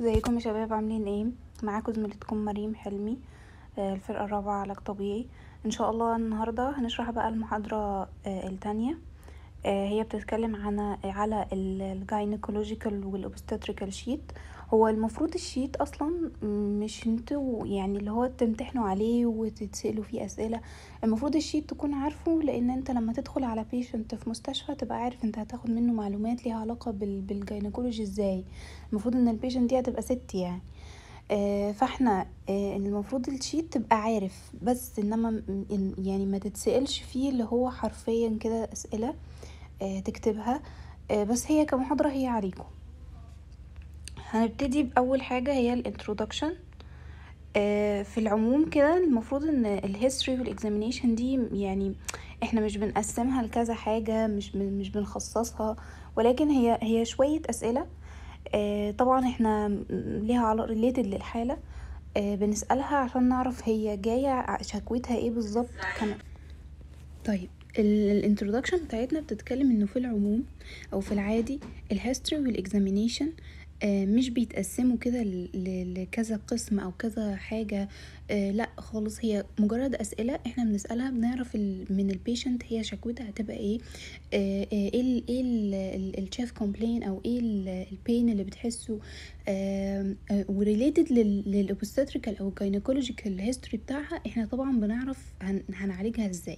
ازيكم يا شباب عاملين ايه معاكم زميلتكم مريم حلمي آه، الفرقه الرابعه علاج طبيعي ان شاء الله النهارده هنشرح بقى المحاضره آه، الثانيه آه، هي بتتكلم عن على الجاينيكولوجيكال والاوبستاتريكال شيت هو المفروض الشيت اصلا مش انتوا يعني اللي هو تمتحنوا عليه وتتسألوا فيه اسئلة المفروض الشيت تكون عارفه لان انت لما تدخل على بيشنت في مستشفى تبقى عارف انت هتاخد منه معلومات ليها علاقة بالجينيكولوجي ازاي المفروض ان البيشنت دي هتبقى ست يعني آه، فاحنا آه، المفروض الشيت تبقى عارف بس انما يعني ما تتسألش فيه اللي هو حرفيا كده اسئلة آه، تكتبها بس هي كمحاضرة هي عليكم هنبتدي باول حاجه هي الانترودكشن آه، في العموم كده المفروض ان الهيستوري والاكزامينشن دي يعني احنا مش بنقسمها لكذا حاجه مش مش بنخصصها ولكن هي هي شويه اسئله آه، طبعا احنا ليها علاقه ريليتد للحاله آه، بنسالها عشان نعرف هي جايه شكوتها ايه بالظبط كمان طيب الانترودكشن بتاعتنا بتتكلم انه في العموم او في العادي الهيستوري والاكزامينيشن آه، مش بيتقسموا كده لكذا قسم او كذا حاجة آه لا خالص هي مجرد اسئله احنا بنسالها بنعرف من البيشنت هي شكوتها هتبقى ايه آه, آه، ايه ايه الشيف كومبلين او ايه البين اللي بتحسه وريليتد آه، آه، للأوبستاتريكال او الجاينيكولوجيكال هيستوري بتاعها احنا طبعا بنعرف هن هنعالجها ازاي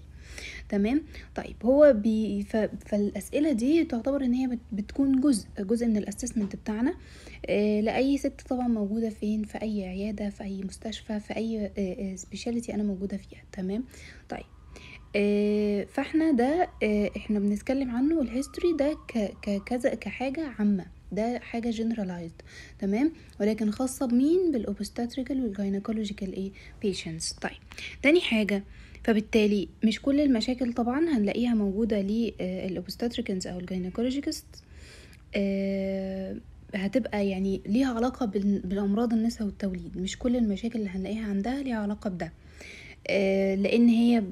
تمام طيب هو بي ف... فالاسئله دي تعتبر ان هي بت... بتكون جزء جزء من الاسسمنت بتاعنا آه لاي ست طبعا موجوده فين في اي عياده في اي مستشفى في اي سبيشاليتي آه، آه، انا موجوده فيها تمام طيب آه، فاحنا ده احنا بنتكلم عنه الهيستوري ده كذا كحاجه عامه ده حاجه جنرالايزد تمام ولكن خاصه بمين بالاوبستاتريكال والجاينيكولوجيكال ايه بيشنتس طيب تاني حاجه فبالتالي مش كل المشاكل طبعا هنلاقيها موجوده للاوبستاتريكنز او الجاينيكولوجيكست هتبقى يعني ليها علاقة بالأمراض النساء والتوليد مش كل المشاكل اللي هنلاقيها عندها ليها علاقة بده آه، لان هي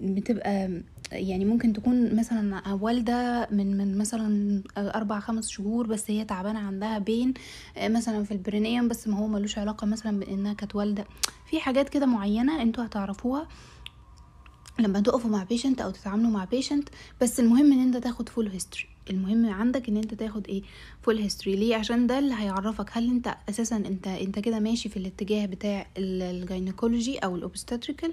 بتبقى يعني ممكن تكون مثلا والدة من من مثلا أربع خمس شهور بس هي تعبانة عندها بين آه، مثلا في البرينيم بس ما هو ملوش علاقة مثلا بإنها كانت والدة في حاجات كده معينة انتوا هتعرفوها لما تقفوا مع بيشنت أو تتعاملوا مع بيشنت بس المهم إن أنت تاخد فول هيستوري المهم عندك ان انت تاخد ايه فول هيستوري ليه عشان ده اللي هيعرفك هل انت اساسا انت انت كده ماشي في الاتجاه بتاع الجينيكولوجي او الاوبستاتريكال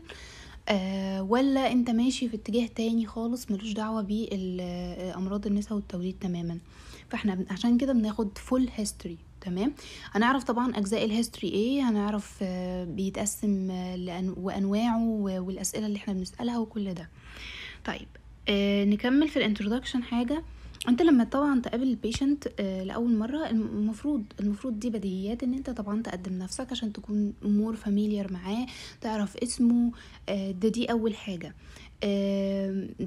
آه ولا انت ماشي في اتجاه تاني خالص ملوش دعوة بأمراض النساء والتوليد تماما فاحنا عشان كده بناخد فول هيستوري تمام هنعرف طبعا اجزاء الهيستوري ايه هنعرف آه بيتقسم آه وانواعه والاسئله اللي احنا بنسالها وكل ده طيب آه نكمل في الانترودكشن حاجه انت لما طبعا تقابل البيشنت آه، لاول مره المفروض المفروض دي بديهيات ان انت طبعا تقدم نفسك عشان تكون مور فاميليار معاه تعرف اسمه آه، ده دي اول حاجه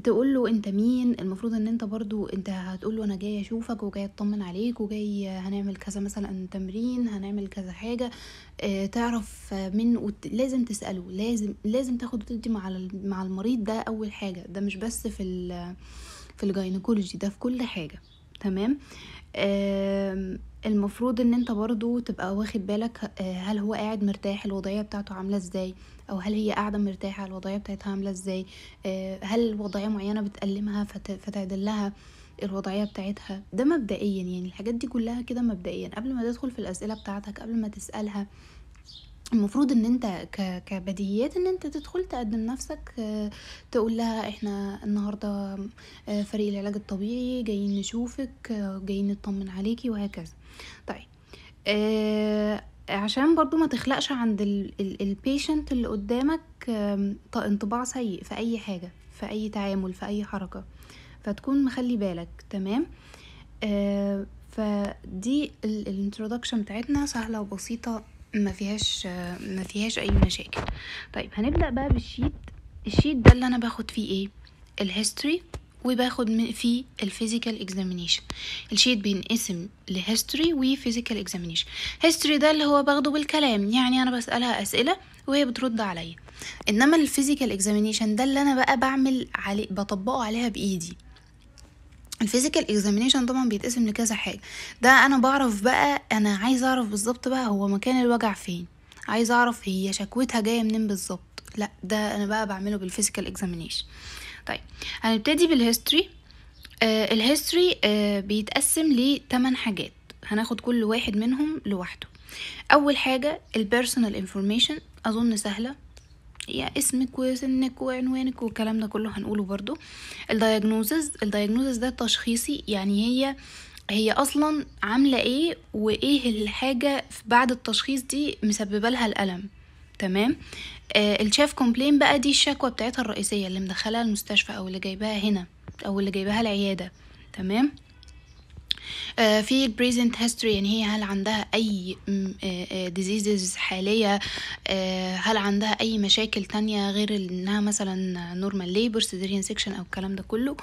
تقول له انت مين المفروض ان انت برضو انت هتقول له انا جاي اشوفك وجاي اطمن عليك وجاي هنعمل كذا مثلا تمرين هنعمل كذا حاجه آه، تعرف من لازم تساله لازم لازم تاخد وتدي مع مع المريض ده اول حاجه ده مش بس في ال... في الجاينكولوجي ده في كل حاجه تمام المفروض ان انت برضو تبقى واخد بالك آه، هل هو قاعد مرتاح الوضعية بتاعته عاملة ازاي او هل هي قاعدة مرتاحة الوضعية بتاعتها عاملة ازاي آه، هل وضعية معينة بتألمها فتعدلها الوضعية بتاعتها ده مبدئيا يعني الحاجات دي كلها كده مبدئيا قبل ما تدخل في الأسئلة بتاعتك قبل ما تسألها آه المفروض ان انت كبديهيات ان انت تدخل تقدم نفسك آه، تقول لها احنا النهارده آه، فريق العلاج الطبيعي جايين نشوفك آه، جايين نطمن عليكي وهكذا طيب عشان برضو ما تخلقش عند البيشنت اللي قدامك انطباع سيء في اي حاجه في اي تعامل في اي حركه فتكون مخلي بالك تمام فدي الانترودكشن بتاعتنا سهله وبسيطه ما فيهاش ما فيهاش اي مشاكل طيب هنبدا بقى بالشيت الشيت ده اللي انا باخد فيه ايه الهيستوري وباخد من فيه الفيزيكال اكزامينيشن الشيت بينقسم لهيستوري وفيزيكال اكزامينيشن هيستوري ده اللي هو باخده بالكلام يعني انا بسالها اسئله وهي بترد عليا انما الفيزيكال اكزامينيشن ده اللي انا بقى بعمل عليه بطبقه عليها بايدي الفيزيكال اكزامينيشن طبعا بيتقسم لكذا حاجه ده انا بعرف بقى انا عايز اعرف بالظبط بقى هو مكان الوجع فين عايز اعرف هي شكوتها جايه منين بالظبط لا ده انا بقى بعمله بالفيزيكال اكزامينيشن طيب هنبتدي بالهيستوري آه الهيستوري آه بيتقسم لتمن حاجات هناخد كل واحد منهم لوحده اول حاجه البيرسونال انفورميشن اظن سهله يا اسمك وسنك وعنوانك والكلام ده كله هنقوله برضو الدياجنوزز الدياجنوزز ده تشخيصي يعني هي هي اصلا عامله ايه وايه الحاجه بعد التشخيص دي مسببه لها الالم تمام آه الشاف كومبلين بقى دي الشكوى بتاعتها الرئيسيه اللي مدخلها المستشفى او اللي جايباها هنا او اللي جايباها العياده تمام آه، في البريزنت هيستوري ان هي هل عندها اي ديزيزز آه، آه، حاليه هل عندها اي مشاكل تانية غير انها مثلا نورمال ليبر سيزيريان سيكشن او الكلام ده كله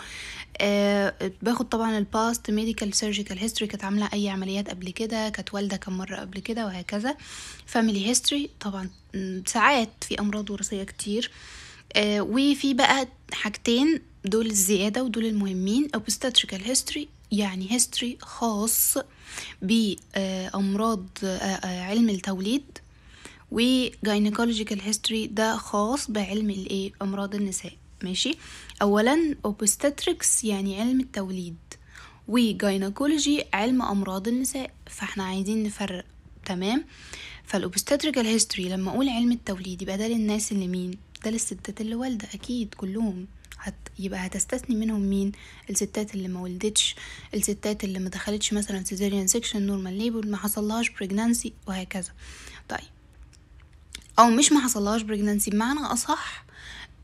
باخد طبعا الباست ميديكال سيرجيكال هيستوري كانت عامله اي عمليات قبل كده كانت والده كم مره قبل كده وهكذا فاميلي هيستوري طبعا ساعات في امراض وراثيه كتير وفي بقى حاجتين دول الزيادة ودول المهمين obstetrical history يعني هيستوري خاص بأمراض آه، علم التوليد وجاينيكولوجيكال هيستوري ده خاص بعلم الايه امراض النساء ماشي اولا اوبستاتريكس يعني علم التوليد وجاينيكولوجي علم امراض النساء فاحنا عايزين نفرق تمام فالاوبستاتريكال هيستوري لما اقول علم التوليد يبقى ده للناس اللي مين ده للستات اللي والده اكيد كلهم هت... يبقى هتستثني منهم مين الستات اللي ما ولدتش الستات اللي ما دخلتش مثلا سيزيريان سيكشن نورمال ليبر ما حصلهاش بريجنانسي وهكذا طيب او مش ما حصلهاش بريجنانسي بمعنى اصح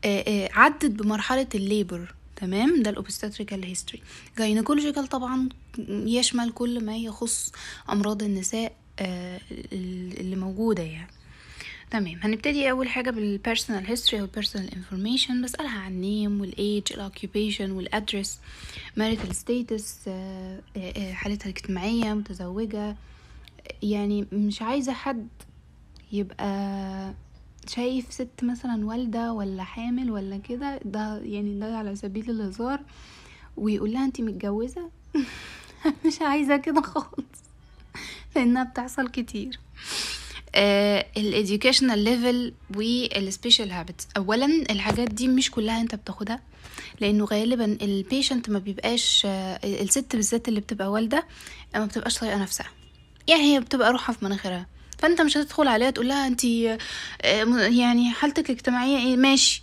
آآ آآ عدت بمرحله الليبر تمام ده الاوبستاتريكال هيستوري جاينيكولوجيكال طبعا يشمل كل ما يخص امراض النساء اللي موجوده يعني تمام هنبتدي اول حاجه بالبيرسونال هيستوري او personal انفورميشن بسالها عن النيم والايج الاوكيوبيشن والادرس ماريتال ستاتس حالتها الاجتماعيه متزوجه يعني مش عايزه حد يبقى شايف ست مثلا والده ولا حامل ولا كده ده يعني ده على سبيل الهزار ويقول لها انت متجوزه مش عايزه كده خالص لانها بتحصل كتير الاديوكيشنال ليفل والسبيشال هابتس اولا الحاجات دي مش كلها انت بتاخدها لانه غالبا البيشنت ما بيبقاش آه، الست بالذات اللي بتبقى والده ما بتبقاش طايقه نفسها يعني هي بتبقى روحها في مناخرها فانت مش هتدخل عليها تقول لها انت آه، يعني حالتك الاجتماعيه ايه ماشي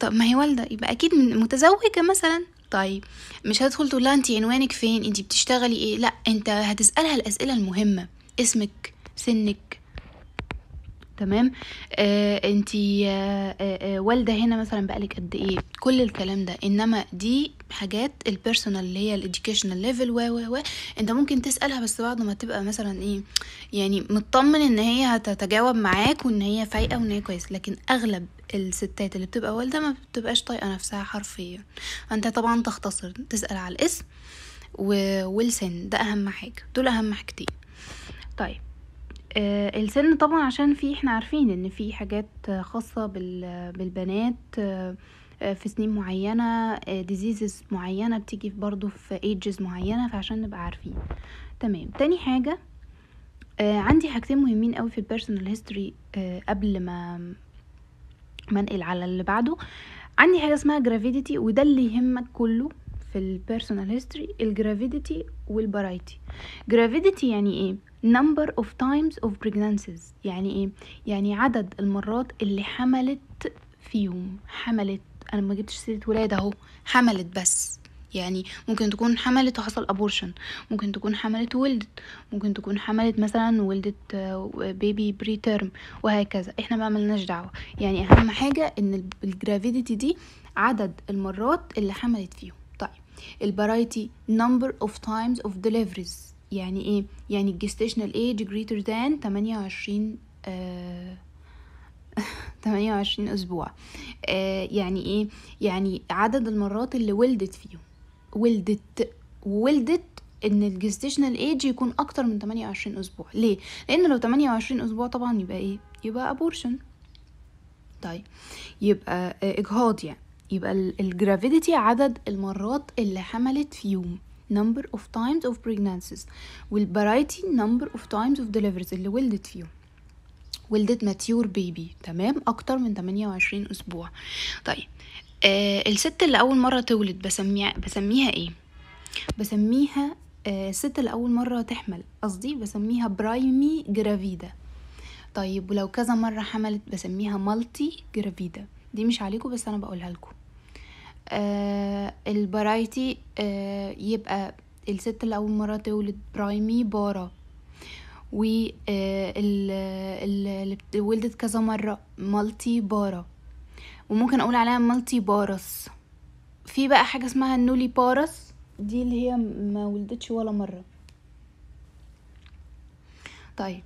طب ما هي والده يبقى اكيد متزوجه مثلا طيب مش هتدخل تقول لها انت عنوانك فين انت بتشتغلي ايه لا انت هتسالها الاسئله المهمه اسمك سنك تمام آه انت آه،, آه آه والده هنا مثلا بقالك قد ايه كل الكلام ده انما دي حاجات البيرسونال اللي هي الاديوكيشنال ليفل و و و انت ممكن تسالها بس بعد ما تبقى مثلا ايه يعني مطمن ان هي هتتجاوب معاك وان هي فايقه وان هي كويس لكن اغلب الستات اللي بتبقى والده ما بتبقاش طايقه نفسها حرفيا انت طبعا تختصر تسال على الاسم والسن ده اهم حاجه دول اهم حاجتين طيب آه، السن طبعا عشان في احنا عارفين ان في حاجات خاصة بالبنات آه، في سنين معينة ديزيزز آه، معينة بتيجي برضو في ايجز معينة فعشان نبقى عارفين تمام تاني حاجة عندي حاجتين مهمين قوي في البيرسونال هيستوري قبل ما منقل على اللي بعده عندي حاجة اسمها جرافيديتي وده اللي يهمك كله في البيرسونال هيستوري الجرافيديتي والبرايتي جرافيديتي يعني ايه number of times of pregnancies يعني ايه يعني عدد المرات اللي حملت فيهم حملت انا ما جبتش سيره ولاده اهو حملت بس يعني ممكن تكون حملت وحصل ابورشن ممكن تكون حملت ولدت ممكن تكون حملت مثلا ولدت بيبي بري تيرم وهكذا احنا ما عملناش دعوه يعني اهم حاجه ان الجرافيديتي دي عدد المرات اللي حملت فيهم البرايتي number of times of deliveries يعني ايه يعني الجستيشنال ايج greater than 28 آه 28 اسبوع آه يعني ايه يعني عدد المرات اللي ولدت فيه ولدت ولدت ان الجستيشنال ايج يكون اكتر من 28 اسبوع ليه لان لو 28 اسبوع طبعا يبقى ايه يبقى ابورشن طيب يبقى آه، اجهاض يعني يبقى الجرافيديتي عدد المرات اللي حملت في يوم number of times of pregnancies والبرايتي number of times of deliveries اللي ولدت فيهم ولدت ماتيور بيبي تمام اكتر من 28 اسبوع طيب آه الست اللي اول مره تولد بسميها بسميها ايه بسميها آه الست اللي اول مره تحمل قصدي بسميها برايمي جرافيدا طيب ولو كذا مره حملت بسميها مالتي جرافيدا دي مش عليكم بس انا بقولها لكم آه البرايتي آه يبقى الست اللي اول مره تولد برايمي بارا و آه، اللي ولدت كذا مره مالتي بارا وممكن اقول عليها مالتي بارس في بقى حاجه اسمها النولي بارس دي اللي هي ما ولدتش ولا مره طيب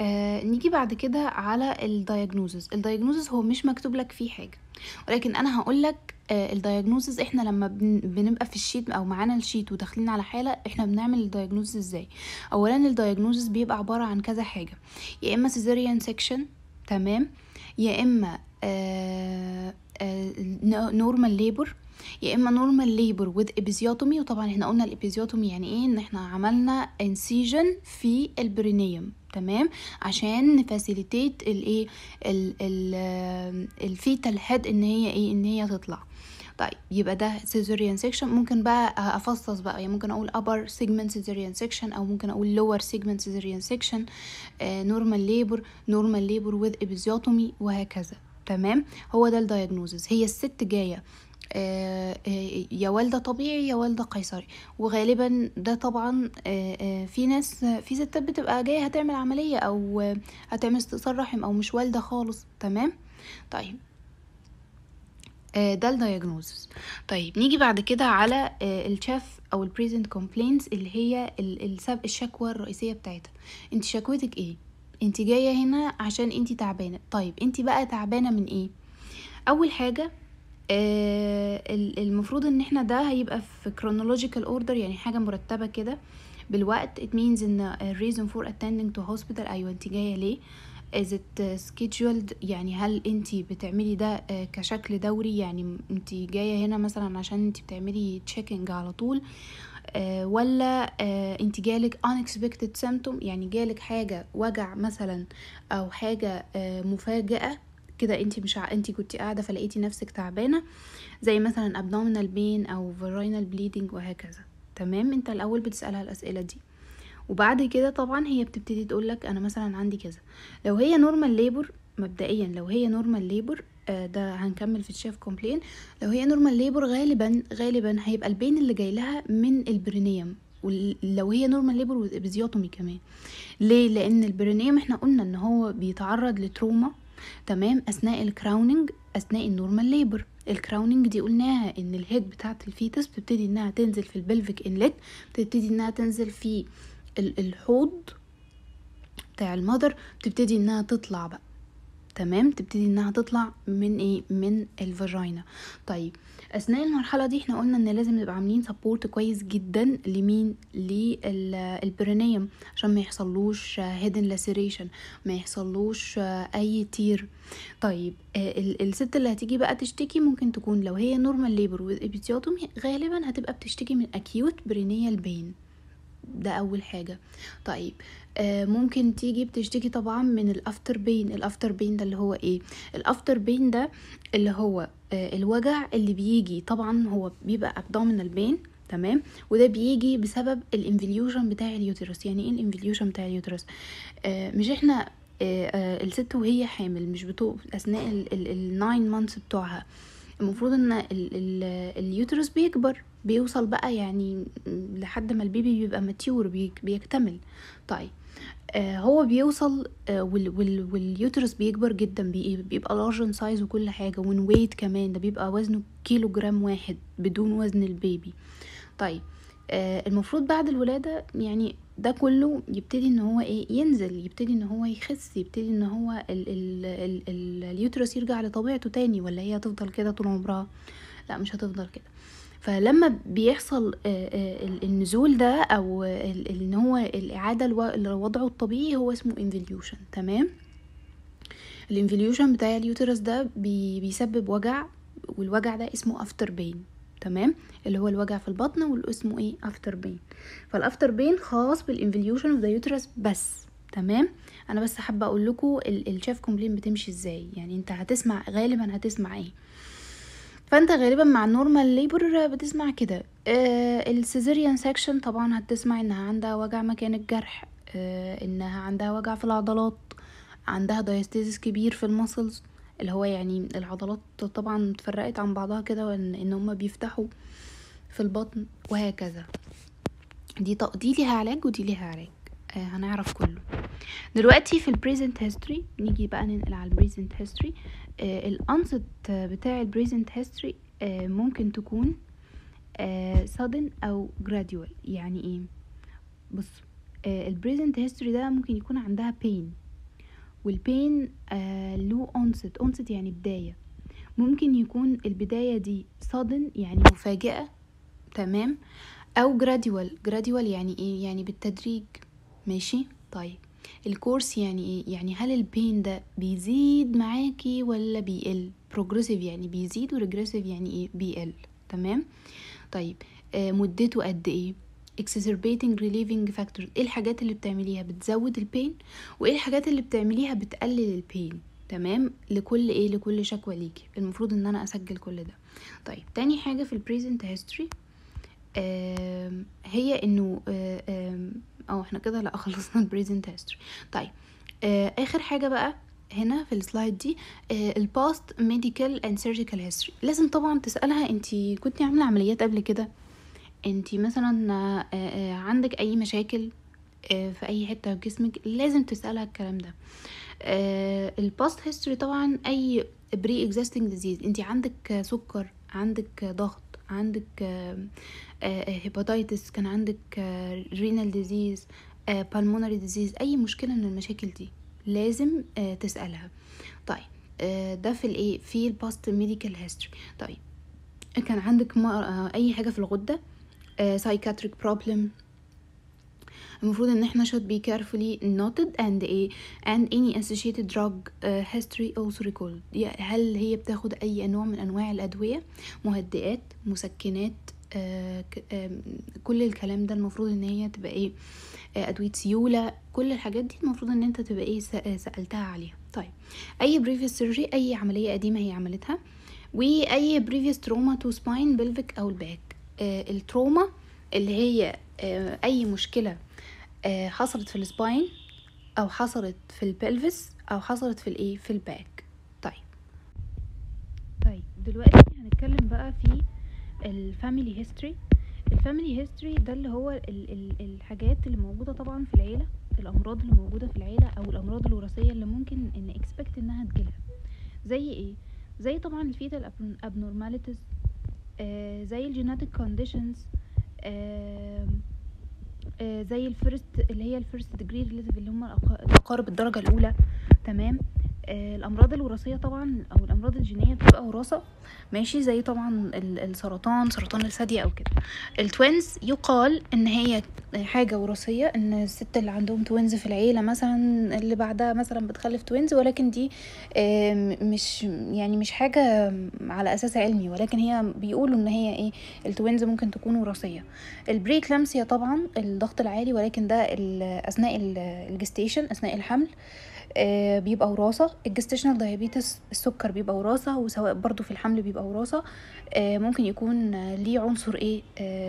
آه نيجي بعد كده على الدايجنوزز الدايجنوزز هو مش مكتوب لك فيه حاجه ولكن انا هقول لك آه، الدايجنوزز احنا لما بنبقى في الشيت او معانا الشيت وداخلين على حاله احنا بنعمل الدايجنوزز ازاي اولا الدايجنوزز بيبقى عباره عن كذا حاجه يا اما سيزيريان سيكشن تمام يا اما آه، آه، نورمال ليبر يا اما نورمال ليبر وذ ابيزيوتومي وطبعا احنا قلنا الابيزيوتومي يعني ايه ان احنا عملنا انسيجن في البرينيوم تمام عشان نفاسيليتيت الايه الفيتال هيد ان هي ايه ان هي تطلع طيب يبقى ده سيزوريان سيكشن ممكن بقى افصص بقى يعني ممكن اقول upper segment سيزوريان سيكشن او ممكن اقول lower segment سيزوريان سيكشن نورمال normal labor normal labor with episiotomy وهكذا تمام هو ده الدايجنوزز هي الست جايه آه، آه، يا والده طبيعي يا والده قيصري وغالبا ده طبعا آه، في ناس في ستات بتبقى جايه هتعمل عمليه او هتعمل استئصال رحم او مش والده خالص تمام طيب ده الدايجنوزس طيب نيجي بعد كده على الشاف او البريزنت كومبلينتس اللي هي السبق الشكوى الرئيسيه بتاعتها انت شكوتك ايه انت جايه هنا عشان انت تعبانه طيب انت بقى تعبانه من ايه اول حاجه آه المفروض ان احنا ده هيبقى في chronological order يعني حاجة مرتبة كده بالوقت it means ان reason for attending to hospital ايوه انت جاية ليه is it scheduled يعني هل انت بتعملي ده آه، كشكل دوري يعني انت جاية هنا مثلا عشان انت بتعملي checking على طول آه، ولا آه، انت جالك unexpected symptom يعني جالك حاجة وجع مثلا او حاجة مفاجئة كده انت مش انت كنت قاعده فلقيتي نفسك تعبانه زي مثلا ابدومينال بين او فيراينال بليدنج وهكذا تمام انت الاول بتسالها الاسئله دي وبعد كده طبعا هي بتبتدي تقولك انا مثلا عندي كذا لو هي نورمال ليبر مبدئيا لو هي نورمال آه، ليبر ده هنكمل في الشيف كومبلين لو هي نورمال ليبر غالبا غالبا هيبقى البين اللي جاي لها من البرينيوم ولو هي نورمال ليبر وابيزيوتومي كمان ليه لان البرينيوم احنا قلنا ان هو بيتعرض لتروما تمام اثناء الكراوننج اثناء النورمال ليبر الكراوننج دي قلناها ان الهيد بتاعه الفيتس بتبتدي انها تنزل في البلفيك انلت بتبتدي انها تنزل في الحوض بتاع المادر بتبتدي انها تطلع بقى تمام تبتدي انها تطلع من ايه من الفاجينا طيب اثناء المرحله دي احنا قلنا ان لازم نبقى عاملين سبورت كويس جدا لمين للبرينيوم عشان ما يحصلوش هيدن لاسيريشن ما يحصلوش اي تير طيب آه، الست اللي هتيجي بقى تشتكي ممكن تكون لو هي نورمال ليبر وابيتيوتومي غالبا هتبقى بتشتكي من اكيوت برينيال بين ده اول حاجه طيب آه ممكن تيجي بتشتكي طبعا من الافتر بين الافتر بين ده اللي هو ايه الافتر بين ده اللي هو آه، الوجع اللي بيجي طبعا هو بيبقى ابدومينال بين تمام وده بيجي بسبب الانفليوجن بتاع اليوترس يعني ايه الانفليوجن بتاع اليوترس آه، مش احنا آه، الست وهي حامل مش بتو اثناء الناين مانثس بتوعها المفروض ان اليوترس بيكبر بيوصل بقى يعني لحد ما البيبي بيبقى ماتيور بيكتمل طيب آه، هو بيوصل آه، واليوترس بيكبر جدا بيبقى لارج سايز وكل حاجة وان ويت كمان ده بيبقى وزنه كيلو جرام واحد بدون وزن البيبي طيب آه، المفروض بعد الولادة يعني ده كله يبتدي ان هو ايه ينزل يبتدي ان هو يخس يبتدي ان هو اليوترس يرجع لطبيعته تاني ولا هي هتفضل كده طول عمرها لا مش هتفضل كده فلما بيحصل آه، آه، النزول ده او ان هو الاعاده لوضعه الطبيعي هو اسمه انفليوشن تمام الانفليوشن بتاع اليوترس ده بيسبب وجع والوجع ده اسمه افتر بين تمام اللي هو الوجع في البطن اسمه ايه افتر بين فالافتر بين خاص بالانفليوشن اوف ذا يوترس بس تمام انا بس حابه اقول لكم الشيف كومبلين بتمشي ازاي يعني انت هتسمع غالبا هتسمع ايه فانت غالبا مع النورمال ليبر بتسمع كده آه السيزيريان سكشن طبعا هتسمع انها عندها وجع مكان الجرح آه انها عندها وجع في العضلات عندها دايستيزيس كبير في المسلز اللي هو يعني العضلات طبعا اتفرقت عن بعضها كده وان ان هما بيفتحوا في البطن وهكذا دي دي ليها علاج ودي ليها علاج آه هنعرف كله دلوقتي في البريزنت هيستوري نيجي بقى ننقل على البريزنت هيستوري آه، الانسط بتاع البريزنت هيستوري آه، ممكن تكون آه، sudden او gradual يعني ايه بص البريزنت هيستوري ده ممكن يكون عندها pain والبين له onset اونست يعني بداية ممكن يكون البداية دي sudden يعني مفاجأة تمام او gradual gradual يعني ايه يعني بالتدريج ماشي طيب الكورس يعني ايه يعني هل البين ده بيزيد معاكي ولا بيقل بروجريسيف يعني بيزيد وريجريسيف يعني ايه بيقل تمام طيب آه مدته قد ايه exacerbating relieving فاكتور ايه الحاجات اللي بتعمليها بتزود البين وايه الحاجات اللي بتعمليها بتقلل البين تمام لكل ايه لكل شكوى ليكي المفروض ان انا اسجل كل ده طيب تاني حاجه في البريزنت هيستوري هي انه آه اه احنا كده لا خلصنا البريزنت هيستوري طيب آه اخر حاجه بقى هنا في السلايد دي الباست ميديكال اند سيرجيكال هيستوري لازم طبعا تسالها انت كنت عامله عمليات قبل كده انت مثلا آه، آه، عندك اي مشاكل آه، في اي حته في جسمك لازم تسالها الكلام ده الباست هيستوري طبعا اي بري اكزيستنج ديزيز انت عندك سكر عندك ضغط عندك هيباتايتس آه، آه، كان عندك رينال ديزيز بالمونري ديزيز اي مشكله من المشاكل دي لازم آه، تسالها طيب ده في الايه في الباست ميديكال هيستوري طيب كان عندك اي حاجه في الغده سايكاتريك بروبلم المفروض ان احنا should be carefully noted and a إيه؟ and any associated drug history also recalled هل هي بتاخد اي نوع من انواع الادويه مهدئات مسكنات آه، آه، كل الكلام ده المفروض ان هي تبقى ايه آه، ادويه سيوله كل الحاجات دي المفروض ان انت تبقى ايه سالتها عليها طيب اي بريفيس سيرجري اي عمليه قديمه هي عملتها واي بريفيس تروما تو سباين بلفيك او الباك التروما اللي هي اي مشكله حصلت في السباين او حصلت في البلفس او حصلت في الايه في الباك طيب طيب دلوقتي هنتكلم بقى في الفاميلي هيستوري الفاميلي هيستوري ده اللي هو ال ال الحاجات اللي موجوده طبعا في العيله الامراض اللي موجوده في العيله او الامراض الوراثيه اللي ممكن ان اكسبكت انها تجيلها زي ايه زي طبعا الفيتال ابنورماليتيز آه زي الجيناتيك آه، كونديشنز آه زي الفيرست اللي هي الفيرست ديجري اللي هم الاقارب الدرجه الاولى تمام آه، الامراض الوراثيه طبعا او الامراض الجينيه بتبقى وراثه ماشي زي طبعا السرطان سرطان الثدي او كده التوينز يقال ان هي حاجه وراثيه ان الست اللي عندهم توينز في العيله مثلا اللي بعدها مثلا بتخلف توينز ولكن دي مش يعني مش حاجه على اساس علمي ولكن هي بيقولوا ان هي ايه التوينز ممكن تكون وراثيه البريكلامسيا طبعا الضغط العالي ولكن ده اثناء الجستيشن اثناء الحمل آه، بيبقى وراثه الجستيشنال دايابيتس السكر بيبقى وراثه وسواء برضو في الحمل بيبقى وراثه آه، ممكن يكون آه، ليه عنصر ايه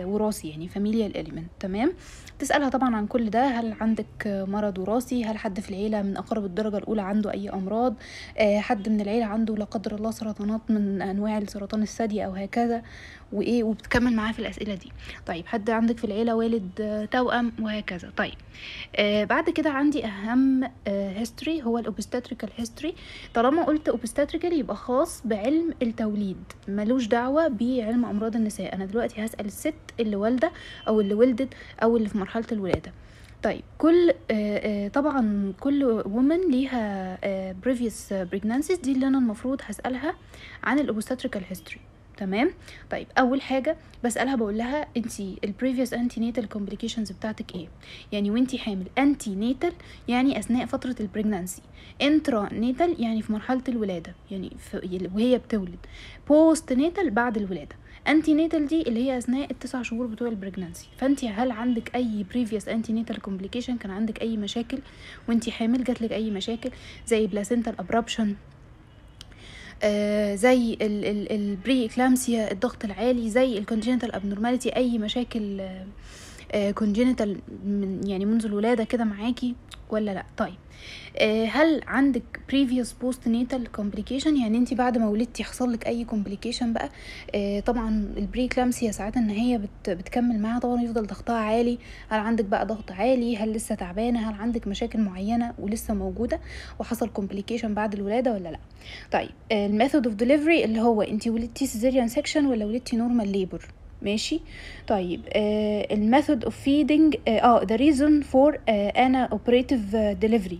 وراثي يعني فاميليال اليمنت تمام تسالها طبعا عن كل ده هل عندك مرض وراثي هل حد في العيله من اقارب الدرجه الاولى عنده اي امراض حد من العيله عنده لا قدر الله سرطانات من انواع سرطان الثدي او هكذا وايه وبتكمل معاه في الاسئله دي طيب حد عندك في العيله والد توأم وهكذا طيب بعد كده عندي اهم هيستوري هيستوري هو الاوبستاتريكال هيستوري طالما قلت اوبستاتريكال يبقى خاص بعلم التوليد ملوش دعوه بعلم امراض النساء انا دلوقتي هسال الست اللي والده او اللي ولدت او اللي في مرحله الولاده طيب كل آه، آه، طبعا كل وومن ليها آه، previous بريجنانسيز دي اللي انا المفروض هسالها عن الاوبستاتريكال هيستوري تمام طيب اول حاجه بسالها بقول لها انت البريفيوس انتي نيتال كومبليكيشنز بتاعتك ايه يعني وانت حامل انتي نيتال يعني اثناء فتره البريجنانسي انترا نيتال يعني في مرحله الولاده يعني في وهي بتولد بوست نيتال بعد الولاده انتي نيتال دي اللي هي اثناء التسع شهور بتوع البريجنانسي فانت هل عندك اي بريفيوس انتي نيتال كومبليكيشن كان عندك اي مشاكل وانت حامل جاتلك اي مشاكل زي بلاسنتال ابربشن آه، زي البري اكلامسيا الضغط العالي زي الكونجنتال ابنورماليتي اي مشاكل آه، كونجينيتال آه، من يعني منذ الولادة كده معاكي ولا لا طيب آه، هل عندك previous post natal complication يعني انت بعد ما ولدتي حصل لك اي complication بقى آه، طبعا البري كلامسيا ساعات ان هي بتكمل معاها طبعا يفضل ضغطها عالي هل عندك بقى ضغط عالي هل لسه تعبانه هل عندك مشاكل معينه ولسه موجوده وحصل complication بعد الولاده ولا لا طيب الميثود اوف delivery اللي هو انت ولدتي سيزيريان سكشن ولا ولدتي نورمال ليبر ماشي طيب آه الميثود اوف فيدنج اه ذا ريزون فور انا اوبريتيف ديليفري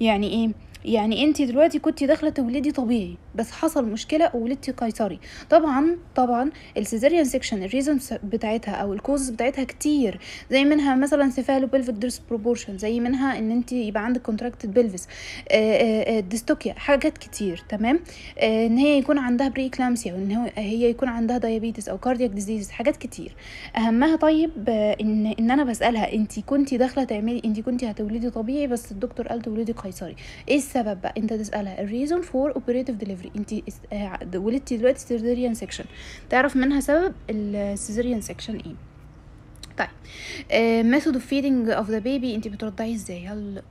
يعني ايه يعني انت دلوقتي كنت داخله تولدي طبيعي بس حصل مشكله وولدتي قيصري طبعا طبعا السيزاريان سيكشن الريزن بتاعتها او الكوز بتاعتها كتير زي منها مثلا سيفالو بلفيك بروبورشن زي منها ان انت يبقى عندك كونتراكتد بلفس ديستوكيا حاجات كتير تمام آه، ان هي يكون عندها بري اكلامسيا وان هي يكون عندها دايابيتس او كاردياك ديزيز حاجات كتير اهمها طيب آه، ان ان انا بسالها انت كنت داخله تعملي انت كنت هتولدي طبيعي بس الدكتور قال تولدي قيصري إيه السبب بقى انت تسالها الريزون فور اوبريتيف ديليفري انت آه، ولدتي دلوقتي سيزيريان سيكشن تعرف منها سبب السيزيريان سيكشن ايه طيب ميثود اوف فيدنج اوف ذا بيبي انت بترضعيه ازاي هل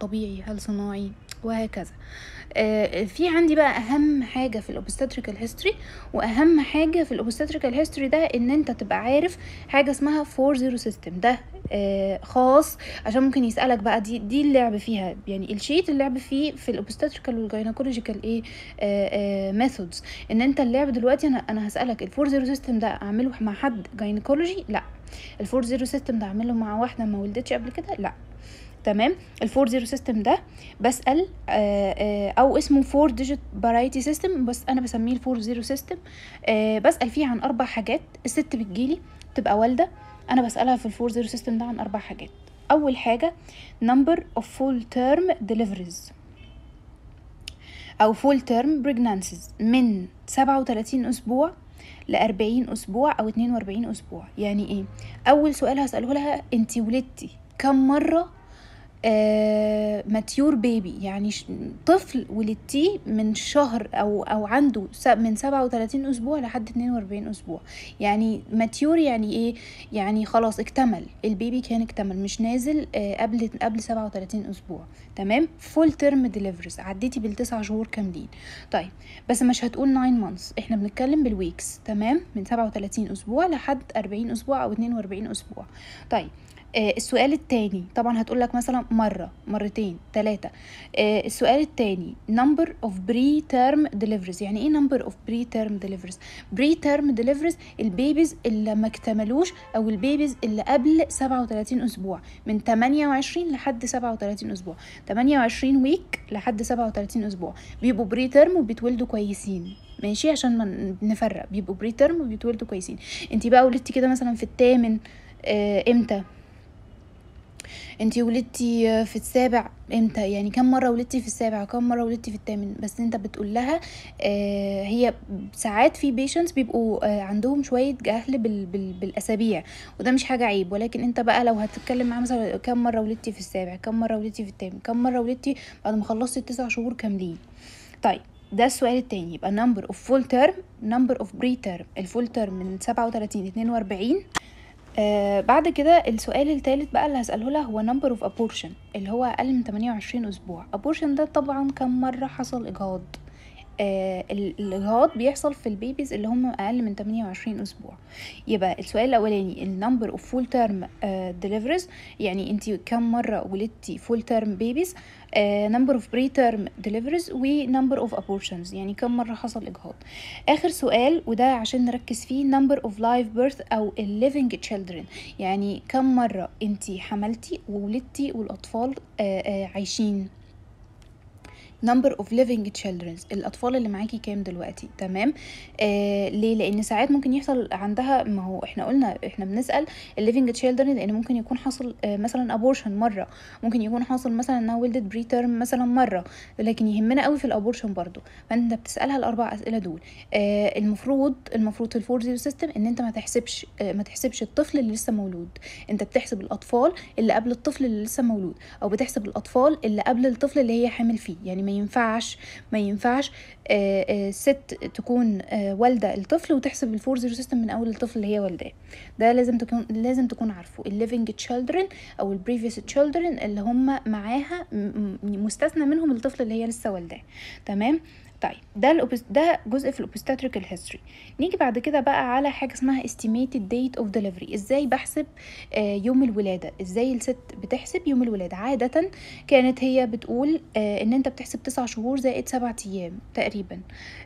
طبيعي هل صناعي وهكذا آه آه، في عندي بقى اهم حاجه في الاوبستاتريكال هيستوري واهم حاجه في الاوبستاتريكال هيستوري ده ان انت تبقى عارف حاجه اسمها 4 سيستم ده آه، خاص عشان ممكن يسالك بقى دي دي اللعب فيها يعني الشيت اللعب فيه في الاوبستاتريكال والجاينكولوجيكال ايه ميثودز آه، ان انت اللعب دلوقتي انا انا هسالك الفور زيرو سيستم ده اعمله مع حد جاينكولوجي لا الفور زيرو سيستم ده اعمله مع واحده ما ولدتش قبل كده لا تمام الفور زيرو سيستم ده بسال آه، آه، او اسمه فور ديجيت فرايتي سيستم بس انا بسميه الفور زيرو سيستم بسال فيه عن اربع حاجات الست بتجيلي بتبقى والده انا بسالها في الفور زيرو سيستم ده عن اربع حاجات اول حاجه number of full term deliveries او full term pregnancies من 37 اسبوع ل 40 اسبوع او 42 اسبوع يعني ايه اول سؤال هساله لها انت ولدتي كم مره ماتيور آه، بيبي يعني طفل ولدتي من شهر او او عنده من 37 اسبوع لحد 42 اسبوع يعني ماتيور يعني ايه يعني خلاص اكتمل البيبي كان اكتمل مش نازل آه، قبل قبل 37 اسبوع تمام فول تيرم ديليفرز عديتي بالتسع شهور كاملين طيب بس مش هتقول 9 مانس احنا بنتكلم بالويكس تمام من 37 اسبوع لحد 40 اسبوع او 42 اسبوع طيب آه، السؤال التاني طبعا هتقول لك مثلا مرة مرتين ثلاثة آه، السؤال التاني number of pre-term deliveries يعني ايه number of pre-term deliveries pre-term deliveries البيبيز اللي ما اكتملوش او البيبيز اللي قبل 37 اسبوع من 28 لحد 37 اسبوع 28 ويك لحد 37 اسبوع بيبقوا pre-term وبيتولدوا كويسين ماشي عشان ما نفرق بيبقوا بري وبيتولدوا كويسين انت بقى ولدتي كده مثلا في الثامن آه، امتى انتي ولدتي آه، في السابع امتى يعني كم مره ولدتي في السابع وكم مره ولدتي في الثامن بس انت بتقول لها آه، هي ساعات في بيشنتس بيبقوا آه، عندهم شويه جهل بالاسابيع وده مش حاجه عيب ولكن انت بقى لو هتتكلم معاها مثلا كم مره ولدتي في السابع كم مره ولدتي في الثامن كم مره ولدتي بعد ما خلصتي التسع شهور كاملين طيب ده السؤال التاني يبقى number of full term number of pre term الفول term من 37 42 آه بعد كده السؤال التالت بقى اللي هسأله لها هو number of abortion اللي هو أقل من 28 أسبوع abortion ده طبعا كم مرة حصل إجهاض آه، الغاض بيحصل في البيبيز اللي هم اقل من 28 اسبوع يبقى السؤال الاولاني النمبر اوف فول تيرم ديليفريز يعني انت كم مره ولدتي فول تيرم بيبيز نمبر اوف بري تيرم ديليفريز ونمبر اوف ابورشنز يعني كم مره حصل اجهاض اخر سؤال وده عشان نركز فيه نمبر اوف لايف بيرث او الليفنج تشيلدرن يعني كم مره انت حملتي وولدتي والاطفال آه، آه، عايشين number of living children الاطفال اللي معاكي كام دلوقتي تمام آه ليه لان ساعات ممكن يحصل عندها ما هو احنا قلنا احنا بنسال الليفنج تشيلدرن لان ممكن يكون حصل آه مثلا ابورشن مره ممكن يكون حصل مثلا انها ولدت بري تيرم مثلا مره لكن يهمنا قوي في الابورشن برضو فانت بتسالها الاربع اسئله دول آه المفروض المفروض في الفور زيرو سيستم ان انت ما تحسبش آه ما تحسبش الطفل اللي لسه مولود انت بتحسب الاطفال اللي قبل الطفل اللي لسه مولود او بتحسب الاطفال اللي قبل الطفل اللي هي حامل فيه يعني ما ينفعش ما ينفعش الست آه، آه، تكون آه، والده الطفل وتحسب الفور زيرو سيستم من اول الطفل اللي هي والداه ده لازم تكون لازم تكون عارفه الليفنج تشيلدرن او البريفيوس تشيلدرن اللي هم معاها مستثنى منهم الطفل اللي هي لسه والداه تمام طيب ده الأوبس... ده جزء في الاوبستاتريك هيستوري نيجي بعد كده بقى على حاجه اسمها estimated date of delivery ازاي بحسب آه، يوم الولاده ازاي الست بتحسب يوم الولاده عاده كانت هي بتقول آه، ان انت بتحسب 9 شهور زائد 7 ايام تقريبا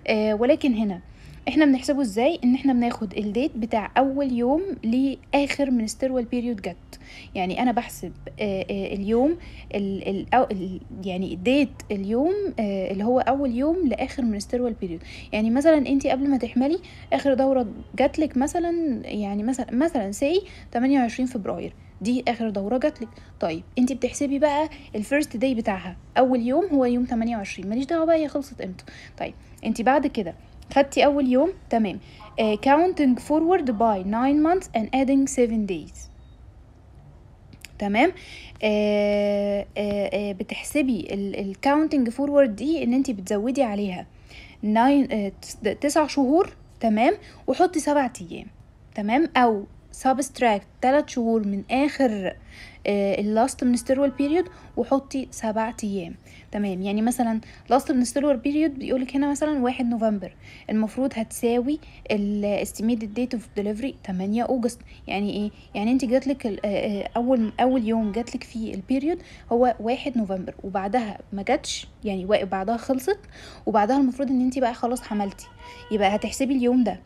آه، ولكن هنا احنا بنحسبه ازاي ان احنا بناخد الديت بتاع اول يوم لاخر من استرول بيريود جت يعني انا بحسب آه، آه، اليوم الـ الـ يعني ديت اليوم آه، اللي هو اول يوم لاخر من استرول بيريود يعني مثلا انت قبل ما تحملي اخر دوره جاتلك مثلا يعني مثلا مثلا سي 28 فبراير دي اخر دوره جاتلك طيب انت بتحسبي بقى الفيرست داي بتاعها اول يوم هو يوم 28 ماليش دعوه بقى هي خلصت امتى طيب انت بعد كده خدتي اول يوم تمام uh, counting forward by 9 months and adding 7 days تمام آه آه آه بتحسبي الكاونتنج فورورد دي ان انت بتزودي عليها 9 آه، تسع شهور تمام وحطي سبع ايام تمام او سبستراكت 3 شهور من اخر اللاست منسترول بيريود وحطي سبع ايام تمام يعني مثلا لاست السيلور بيريود بيقولك هنا مثلا واحد نوفمبر المفروض هتساوي الاستيميتد ديت اوف ديليفري 8 اوجست يعني ايه يعني انت جاتلك آه، آه، اول اول يوم جاتلك فيه البيريود هو واحد نوفمبر وبعدها ما جاتش يعني بعدها خلصت وبعدها المفروض ان انت بقى خلاص حملتي يبقى هتحسبي اليوم ده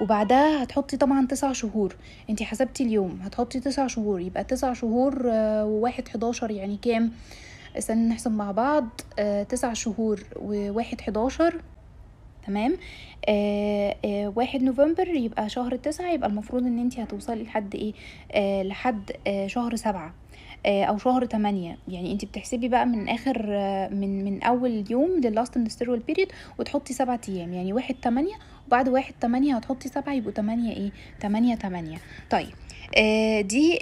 وبعدها هتحطي طبعا تسع شهور انت حسبتي اليوم هتحطي تسع شهور يبقى تسع شهور آه، وواحد حداشر يعني كام استنى نحسب مع بعض آه، تسع شهور وواحد حداشر تمام آه آه واحد نوفمبر يبقى شهر تسعة يبقى المفروض ان انت هتوصلي لحد ايه آه لحد آه شهر سبعة آه، او شهر تمانية يعني انت بتحسبي بقى من اخر آه، من من اول يوم للاست منسترول بيريد وتحطي سبعة ايام يعني واحد تمانية بعد واحد تمانية هتحطي سبعة يبقوا تمانية ايه تمانية تمانية طيب آه دي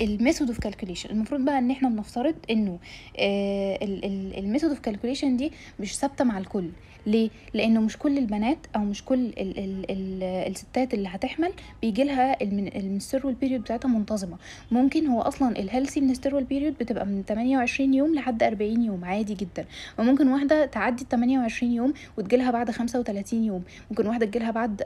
الميثود اوف كالكوليشن المفروض بقى ان احنا بنفترض انه آه الميثود اوف كالكوليشن دي مش ثابته مع الكل ليه لانه مش كل البنات او مش كل ال ال الـ الستات اللي هتحمل بيجي لها المنستر بيريود بتاعتها منتظمه ممكن هو اصلا الهيلثي منستر بيريود بتبقى من 28 يوم لحد 40 يوم عادي جدا وممكن واحده تعدي ال 28 يوم وتجيلها بعد 35 يوم ممكن واحده تجيلها بعد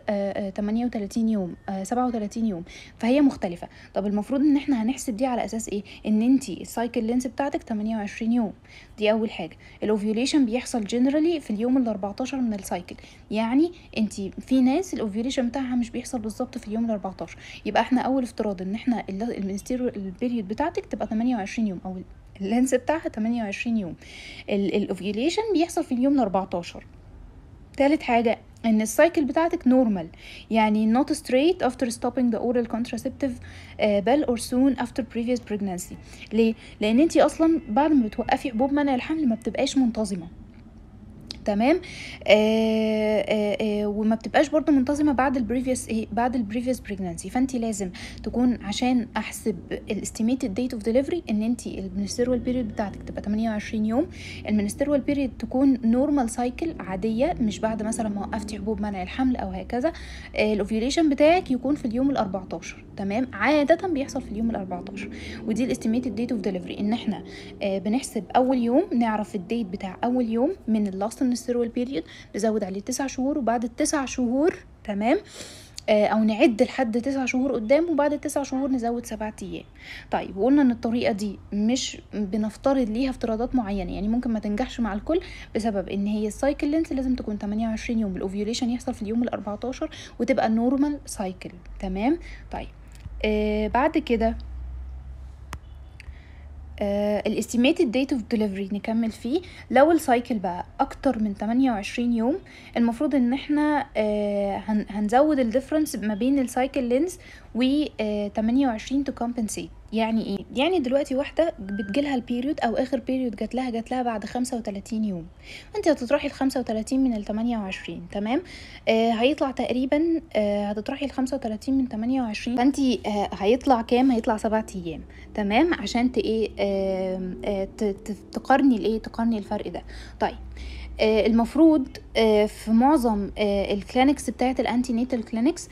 38 آه، آه، يوم 37 آه، يوم فهي مختلفه طب المفروض ان احنا هنحسب دي على اساس ايه ان انت السايكل لينس بتاعتك 28 يوم دي اول حاجه الاوفيوليشن بيحصل جنرالي في اليوم ال 14 14 من السايكل يعني انت في ناس الاوفيوليشن بتاعها مش بيحصل بالظبط في اليوم ال 14 يبقى احنا اول افتراض ان احنا المنستيرو البيريود بتاعتك تبقى 28 يوم او اللينس بتاعها 28 يوم الاوفيوليشن بيحصل في اليوم ال 14 تالت حاجة ان السايكل بتاعتك نورمال يعني not straight after stopping the oral contraceptive بل آه، or soon after previous pregnancy ليه؟ لان انتي اصلا بعد ما بتوقفي حبوب منع الحمل ما بتبقاش منتظمة تمام آه، آه، آه، وما بتبقاش برضو منتظمه بعد ايه بعد البريفيس بريجنانسي فانت لازم تكون عشان احسب الاستيميتد ديت اوف ديليفري ان انت المينستيريال بيريد بتاعتك تبقى 28 يوم المينستيريال بيريد تكون نورمال سايكل عاديه مش بعد مثلا ما وقفتي حبوب منع الحمل او هكذا الاوفيوليشن بتاعك يكون في اليوم ال14 تمام عاده بيحصل في اليوم ال14 ودي الاستيميتد ديت اوف ديليفري ان احنا بنحسب اول يوم نعرف الديت بتاع اول يوم من اللاست المنسترول بيريود نزود عليه تسع شهور وبعد التسع شهور تمام آه، او نعد لحد تسع شهور قدام وبعد التسع شهور نزود سبعة ايام طيب وقلنا ان الطريقه دي مش بنفترض ليها افتراضات معينه يعني ممكن ما تنجحش مع الكل بسبب ان هي السايكل لينث لازم تكون 28 يوم الاوفيوليشن يحصل في اليوم ال14 وتبقى نورمال سايكل تمام طيب آه بعد كده الاستيميتد ديت اوف ديليفري نكمل فيه لو السايكل بقى اكتر من 28 يوم المفروض ان احنا uh, هن, هنزود الديفرنس ما بين السايكل لينز و28 آه، تو compensate يعني ايه يعني دلوقتي واحده بتجيلها البيريود او اخر بيريود جات لها جات لها بعد 35 يوم انت هتطرحي ال 35 من ال 28 تمام آه هيطلع تقريبا آه هتطرحي ال 35 من 28 فانت آه هيطلع كام هيطلع 7 ايام تمام عشان ايه آه آه تقارني الايه تقارني الفرق ده طيب آه، المفروض آه، في معظم الكلينكس بتاعه الانتي نيتال كلينكس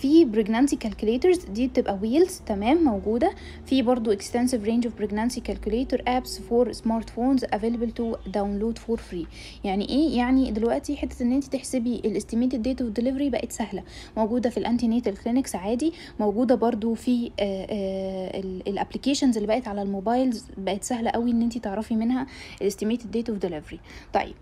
في بريجنانسي كالكوليترز دي بتبقى ويلز تمام موجوده في برضو اكستنسيف رينج اوف بريجنانسي كالكوليتر ابس فور سمارت فونز افيلبل تو داونلود فور فري يعني ايه يعني دلوقتي حته ان انت تحسبي الاستيميتد ديت اوف ديليفري بقت سهله موجوده في الانتي نيتال كلينكس عادي موجوده برضو في آه، الابلكيشنز اللي بقت على الموبايلز بقت سهله قوي ان انت تعرفي منها الاستيميتد ديت اوف ديليفري طيب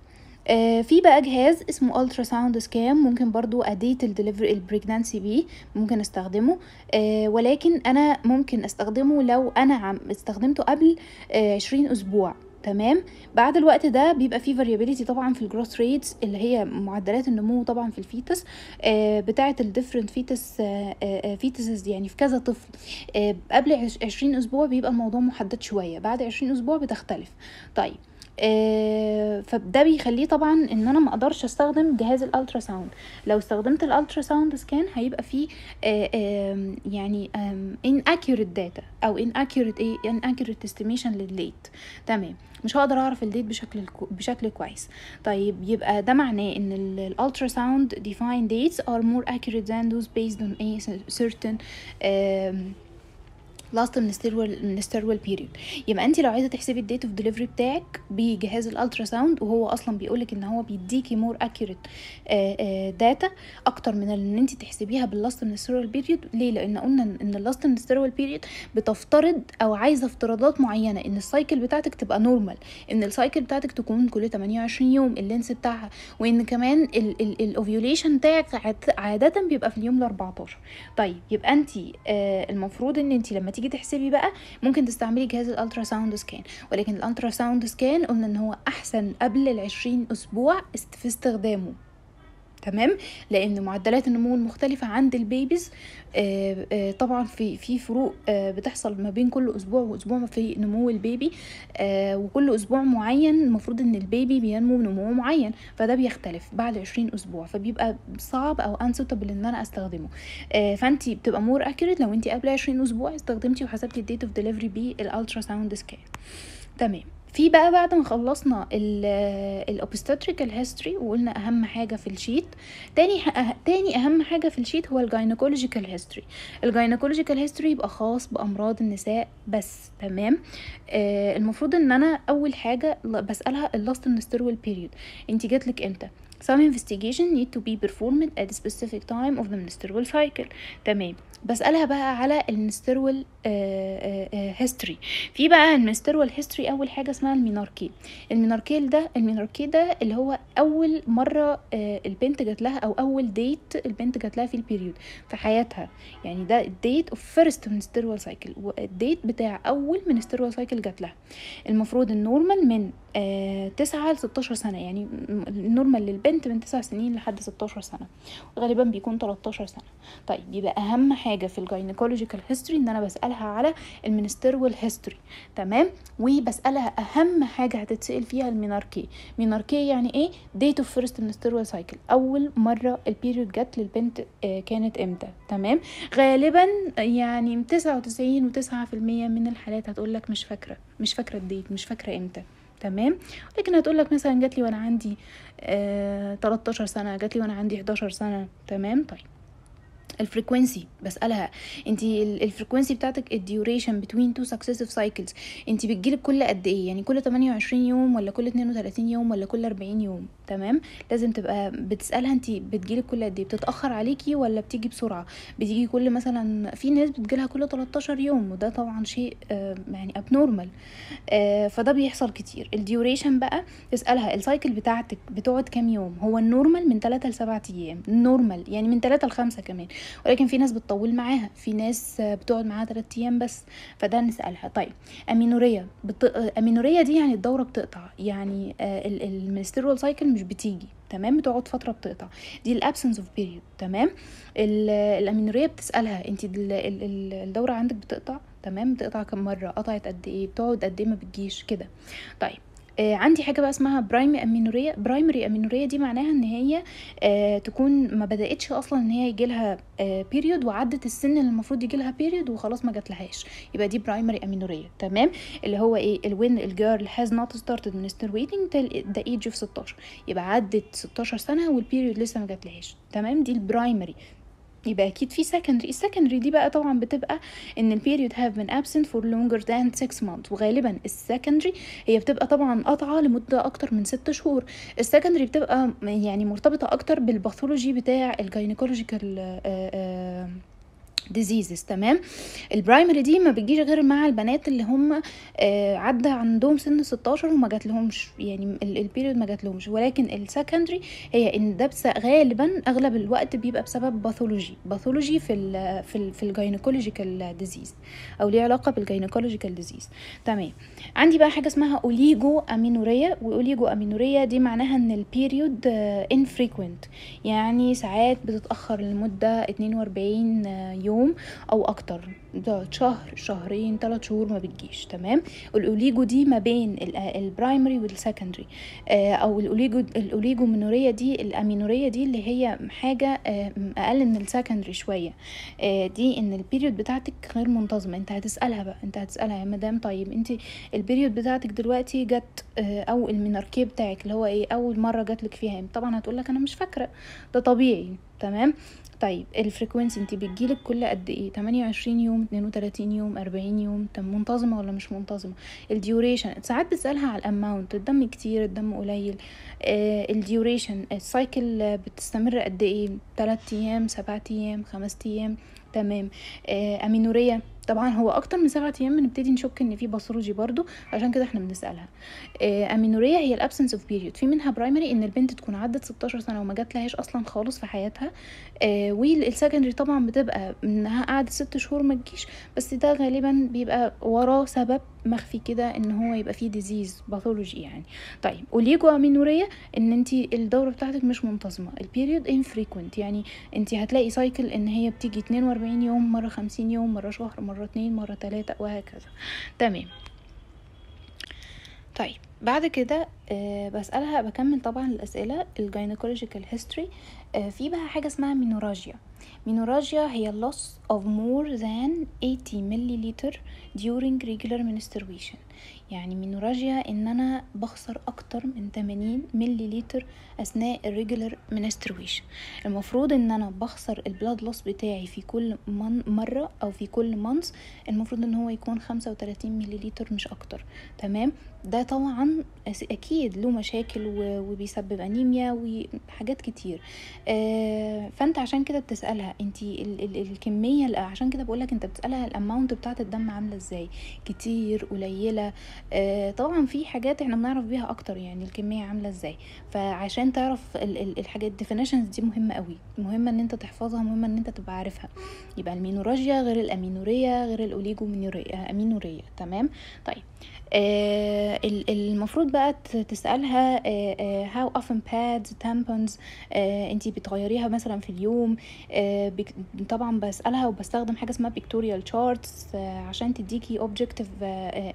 آه في بقى جهاز اسمه الترا ساوند سكان ممكن برضو اديت الدليفري البريجنانسي بيه ممكن استخدمه آه ولكن انا ممكن استخدمه لو انا عم استخدمته قبل آه 20 اسبوع تمام بعد الوقت ده بيبقى فيه فاريابيليتي طبعا في الجروس ريتس اللي هي معدلات النمو طبعا في الفيتس آه بتاعه الديفرنت فيتس آه آه فيتسز آه، يعني في كذا طفل آه، قبل 20 اسبوع بيبقى الموضوع محدد شويه بعد 20 اسبوع بتختلف طيب آه، فده بيخليه طبعا ان انا ما اقدرش استخدم جهاز الالترا ساوند لو استخدمت الالترا ساوند سكان هيبقى فيه آه، يعني ان اكيوريت داتا او ان اكيوريت ايه ان اكيوريت استيميشن للديت تمام مش هقدر اعرف الديت بشكل بشكل كويس طيب يبقى ده معناه ان الالترا ساوند ديفاين ديتس ار مور accurate ذان ذوز بيسد اون a سيرتن لاست منسترول بيريود يبقى انت لو عايزه تحسبي الديت اوف ديليفري بتاعك بجهاز الالترا ساوند وهو اصلا بيقولك ان هو بيديكي مور اكيوريت داتا اكتر من ان انت تحسبيها باللاست منسترول بيريود ليه لان قلنا ان اللاست منسترول بيريود بتفترض او عايزه افتراضات معينه ان السايكل بتاعتك تبقى نورمال ان السايكل بتاعتك تكون كل 28 يوم اللينس بتاعها وان كمان الاوفيوليشن بتاعك عاده بيبقى في اليوم ال 14 طيب يبقى انت آه، المفروض ان انت لما تيجي تيجي تحسبي بقى ممكن تستعملي جهاز الالترا ساوند سكان ولكن الالترا ساوند سكان قلنا ان هو احسن قبل العشرين اسبوع في استخدامه تمام لان معدلات النمو المختلفه عند البيبيز آه، آه، طبعا في في فروق آه، بتحصل ما بين كل اسبوع واسبوع في نمو البيبي وكل اسبوع معين المفروض ان البيبي بينمو نمو معين فده بيختلف بعد 20 اسبوع فبيبقى صعب او انسوتابل ان انا استخدمه فانت بتبقى مور اكيوريت لو انت قبل 20 اسبوع استخدمتي وحسبتي الديت اوف ديليفري بالالترا ساوند سكان تمام في بقى بعد ما خلصنا الاوبستاتريكال هيستوري وقلنا اهم حاجه في الشيت تاني أه، تاني اهم حاجه في الشيت هو الجاينكولوجيكال هيستوري الجاينكولوجيكال هيستوري يبقى خاص بامراض النساء بس تمام آه المفروض ان انا اول حاجه بسالها اللاست منسترول بيريود انت جاتلك امتى some investigation need to be performed at a specific time of the menstrual cycle تمام بسألها بقى على المنسترول هيستوري آه، آه، آه، في بقى المنسترول هيستوري أول حاجة اسمها الميناركي الميناركيل ده الميناركي ده اللي هو أول مرة البنت جات لها أو أول ديت البنت جات لها في البيريود في حياتها يعني ده الديت اوف فيرست منسترول سايكل الديت بتاع أول منسترول سايكل جات لها المفروض النورمال من تسعة لستاشر سنة يعني النورمال البنت من تسع سنين لحد 16 سنة وغالبا بيكون 13 سنة طيب يبقى أهم حاجة في الجاينيكولوجيكال هيستوري إن أنا بسألها على المينستيرول هيستوري تمام وبسألها أهم حاجة هتتسأل فيها الميناركي ميناركي يعني إيه ديت اوف فيرست مينستيرول سايكل أول مرة البيريود جت للبنت آه، كانت إمتى تمام غالبا يعني تسعة وتسعين في المية من الحالات هتقولك مش فاكرة مش فاكرة الديت مش فاكرة إمتى تمام لكن هتقول لك مثلا جات لي وانا عندي آه 13 سنه جات لي وانا عندي 11 سنه تمام طيب الفريكوينسي بسالها انت الفريكوينسي بتاعتك الديوريشن بتوين تو سكسيسيف سايكلز انت بتجيلك كل قد ايه يعني كل 28 يوم ولا كل 32 يوم ولا كل 40 يوم تمام لازم تبقى بتسالها انت بتجيلك كل قد ايه بتتاخر عليكي ولا بتيجي بسرعه بتيجي كل مثلا في ناس بتجيلها كل 13 يوم وده طبعا شيء آه يعني ابنورمال آه فده بيحصل كتير الديوريشن بقى تسالها السايكل بتاعتك بتقعد كام يوم هو النورمال من 3 ل 7 ايام نورمال يعني من 3 ل 5 كمان ولكن في ناس بتطول معاها في ناس بتقعد معاها 3 ايام بس فده نسالها طيب امينوريا بت... آه، امينوريا دي يعني الدوره بتقطع يعني آه المنسترول سايكل مش بتيجي تمام بتقعد فتره بتقطع دي الابسنس اوف بيريود تمام الامينوريه بتسالها انت الدوره عندك بتقطع تمام بتقطع كم مره قطعت قد ايه بتقعد قد ايه ما بتجيش كده طيب آه، عندي حاجه بقى اسمها برايمري امينوريا برايمري امينوريا دي معناها ان هي آه، تكون ما بداتش اصلا ان هي يجي لها بيريود آه، وعدت السن اللي المفروض يجي لها بيريود وخلاص ما جاتلهاش يبقى دي برايمري امينوريا تمام اللي هو ايه الوين الجيرل هاز نوت ستارتد تل ذا ايج اوف 16 يبقى عدت 16 سنه والبيريود لسه ما جاتلهاش تمام دي البرايمري يبقى اكيد في secondary السكندري دي بقى طبعا بتبقى ان البيريود هاف been absent for longer than 6 months وغالبا السكندري هي بتبقى طبعا قطعه لمده اكتر من 6 شهور السكندري بتبقى يعني مرتبطه اكتر بالباثولوجي بتاع الجاينيكولوجيكال ديزيزز تمام البرايمري دي ما بتجيش غير مع البنات اللي هم آه عدى عندهم سن 16 وما جات لهمش يعني البيريود ما جات لهمش ولكن السكندري هي ان ده غالبا اغلب الوقت بيبقى بسبب باثولوجي باثولوجي في ال في ال في الجاينيكولوجيكال ديزيز او ليه علاقه بالجاينيكولوجيكال ديزيز تمام عندي بقى حاجه اسمها اوليجو امينوريا واوليجو امينوريا دي معناها ان البيريود انفريكوينت آه، يعني ساعات بتتاخر لمده 42 آه، يوم يوم او اكتر ده شهر شهرين ثلاث شهور ما بتجيش تمام الاوليجو دي ما بين البرايمري والسكندري آه، او الاوليجو منوريه دي الامينوريه دي اللي هي حاجه آه، اقل من السكندري شويه آه، دي ان البيريود بتاعتك غير منتظمه انت هتسالها بقى انت هتسالها يا مدام طيب انت البيريود بتاعتك دلوقتي جت او المناركيه بتاعك اللي هو ايه اول مره جات لك فيها طبعا هتقول لك انا مش فاكره ده طبيعي تمام طيب الفريكوينسي انت بتجيلك كل قد ايه 28 يوم 32 يوم 40 يوم طب منتظمه ولا مش منتظمه الديوريشن ساعات بتسالها على الاماونت الدم كتير الدم قليل آه الديوريشن السايكل بتستمر قد ايه 3 ايام 7 ايام 5 ايام تمام آه امينوريه طبعا هو اكتر من سبعة ايام بنبتدي نشك ان في باثولوجي برضو عشان كده احنا بنسالها آه، امينوريا هي الابسنس اوف بيريود في منها برايمري ان البنت تكون عدت 16 سنه وما جات لهاش اصلا خالص في حياتها آه، والسكندري طبعا بتبقى انها قعدت ست شهور ما تجيش بس ده غالبا بيبقى وراه سبب مخفي كده ان هو يبقى فيه ديزيز باثولوجي يعني طيب اوليجو امينوريا ان انت الدوره بتاعتك مش منتظمه البيريود انفريكوينت يعني انت هتلاقي سايكل ان هي بتيجي 42 يوم مره 50 يوم مره شهر مرة مرة اتنين مرة تلاتة وهكذا تمام طيب بعد كده آه، بسألها بكمل طبعا الأسئلة الجينيكولوجيكال آه، هيستوري في بقى حاجة اسمها مينوراجيا مينوراجيا هي loss of more than 80 milliliter during regular menstruation يعني من راجية ان انا بخسر اكتر من 80 ملي لتر اثناء الريجولر منسترويش المفروض ان انا بخسر البلاد لوس بتاعي في كل من مرة او في كل منص المفروض ان هو يكون 35 ملي لتر مش اكتر تمام ده طبعا اكيد له مشاكل وبيسبب انيميا وحاجات كتير آه، فانت عشان كده بتسالها انت ال ال الكميه عشان كده بقولك انت بتسالها الاماونت بتاعت الدم عامله ازاي كتير قليله آه، طبعا في حاجات احنا بنعرف بيها اكتر يعني الكميه عامله ازاي فعشان تعرف الحاجات الديفينيشنز دي مهمه قوي مهمه ان انت تحفظها مهمه ان انت تبقى عارفها يبقى المينوراجيا غير الامينوريه غير الاوليجومينوريه آه، امينوريه تمام طيب آه المفروض بقى تسألها هاو آه، often pads tampons آه انتي بتغيريها مثلا في اليوم آه طبعا بسألها وبستخدم حاجة اسمها pictorial charts عشان تديكي objective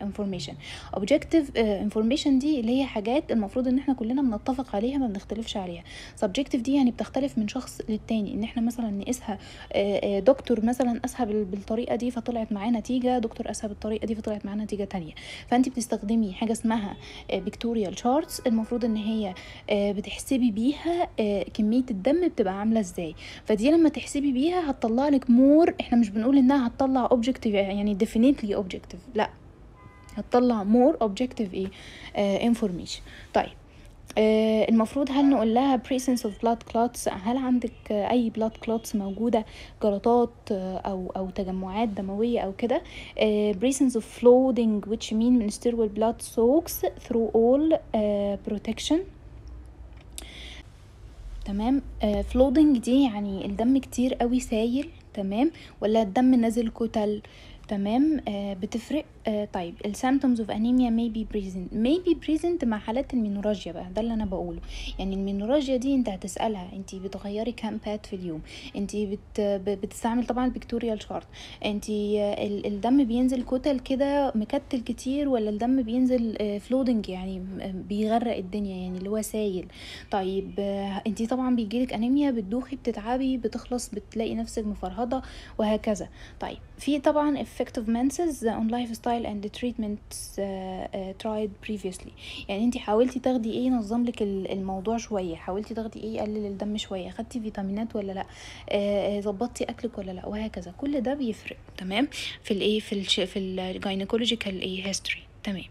information objective uh, information دي اللي هي حاجات المفروض ان احنا كلنا بنتفق عليها ما بنختلفش عليها subjective دي يعني بتختلف من شخص للتاني ان احنا مثلا نقيسها uh, uh, دكتور مثلا اسهب بالطريقه دي فطلعت معاه نتيجه دكتور اسهب بالطريقه دي فطلعت معاه نتيجه تانية فانت بتستخدمي حاجه اسمها فيكتوريال شارتس المفروض ان هي بتحسبي بيها كميه الدم بتبقى عامله ازاي فدي لما تحسبي بيها هتطلع لك مور احنا مش بنقول انها هتطلع اوبجكتيف يعني ديفينيتلي اوبجكتيف لا هتطلع مور اوبجكتيف ايه انفورميشن آه، طيب آه المفروض هل نقول لها presence of blood clots هل عندك اي blood clots موجودة جلطات آه، او او تجمعات دموية او كده آه، presence of floating which mean menstrual blood soaks through all protection تمام floating دي يعني الدم كتير قوي سايل تمام ولا الدم نازل كتل تمام آه بتفرق آه طيب السيمتومز اوف انيميا may be present may be present مع حالات المينوراجيا بقى ده اللي انا بقوله يعني المينوراجيا دي انت هتسالها انت بتغيري كام باد في اليوم انت بت بتستعمل طبعا البيكتوريال شارت انت الدم بينزل كتل كده مكتل كتير ولا الدم بينزل فلودنج آه، يعني آه، بيغرق الدنيا يعني اللي هو سايل طيب آه، انت طبعا بيجيلك انيميا بتدوخي بتتعبي بتخلص بتلاقي نفسك مفرهده وهكذا طيب في طبعا effect of menses uh, on lifestyle and the treatments uh, uh tried previously يعني انت حاولتي تاخدي ايه نظم لك الموضوع شويه حاولتي تاخدي ايه يقلل الدم شويه خدتي فيتامينات ولا لا آه، آه، ظبطتي آه اكلك ولا لا وهكذا كل ده بيفرق تمام في الايه في الش... في الجاينيكولوجيكال ايه هيستوري تمام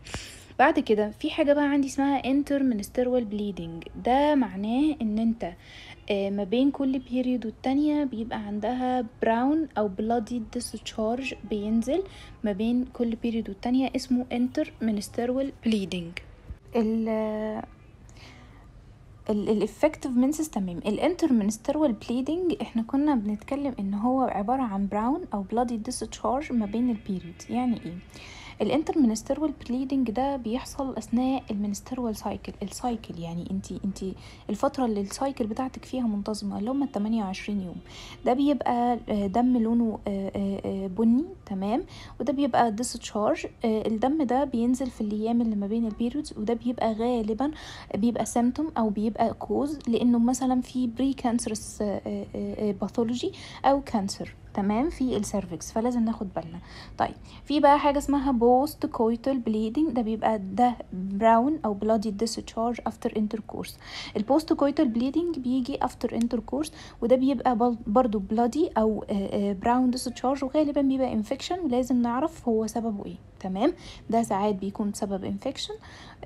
بعد كده في حاجه بقى عندي اسمها interministerial بليدنج ده معناه ان انت آه آه، ما بين كل بيريود والتانية بيبقى عندها براون او بلادي discharge بينزل ما بين كل بيريود والتانية اسمه interministerial bleeding ال الافكتيف منسس تمام منسترول بليدنج احنا كنا بنتكلم ان هو عباره عن براون او بلادي ديسشارج ما بين البيريود يعني ايه الانترمنستروال بليدنج ده بيحصل اثناء المنستروال سايكل السايكل يعني انت انت الفتره اللي السايكل بتاعتك فيها منتظمه اللي هم 28 يوم ده بيبقى آه، دم لونه آه، آه، بني تمام وده بيبقى ديسشارج الدم ده بينزل في الايام اللي ما بين البيريودز وده بيبقى غالبا بيبقى سيمتوم او بيبقى كوز لانه مثلا في بري كانسرس باثولوجي او كانسر تمام في السيرفكس فلازم ناخد بالنا طيب في بقى حاجه اسمها بوست كويتال بليدنج ده بيبقى ده براون او بلادي ديسشارج افتر انتركورس البوست كويتال بليدنج بيجي افتر انتركورس وده بيبقى برضو بلادي او براون آه، ديسشارج آه، وغالبا بيبقى انفكشن ولازم نعرف هو سببه ايه تمام ده ساعات بيكون سبب انفكشن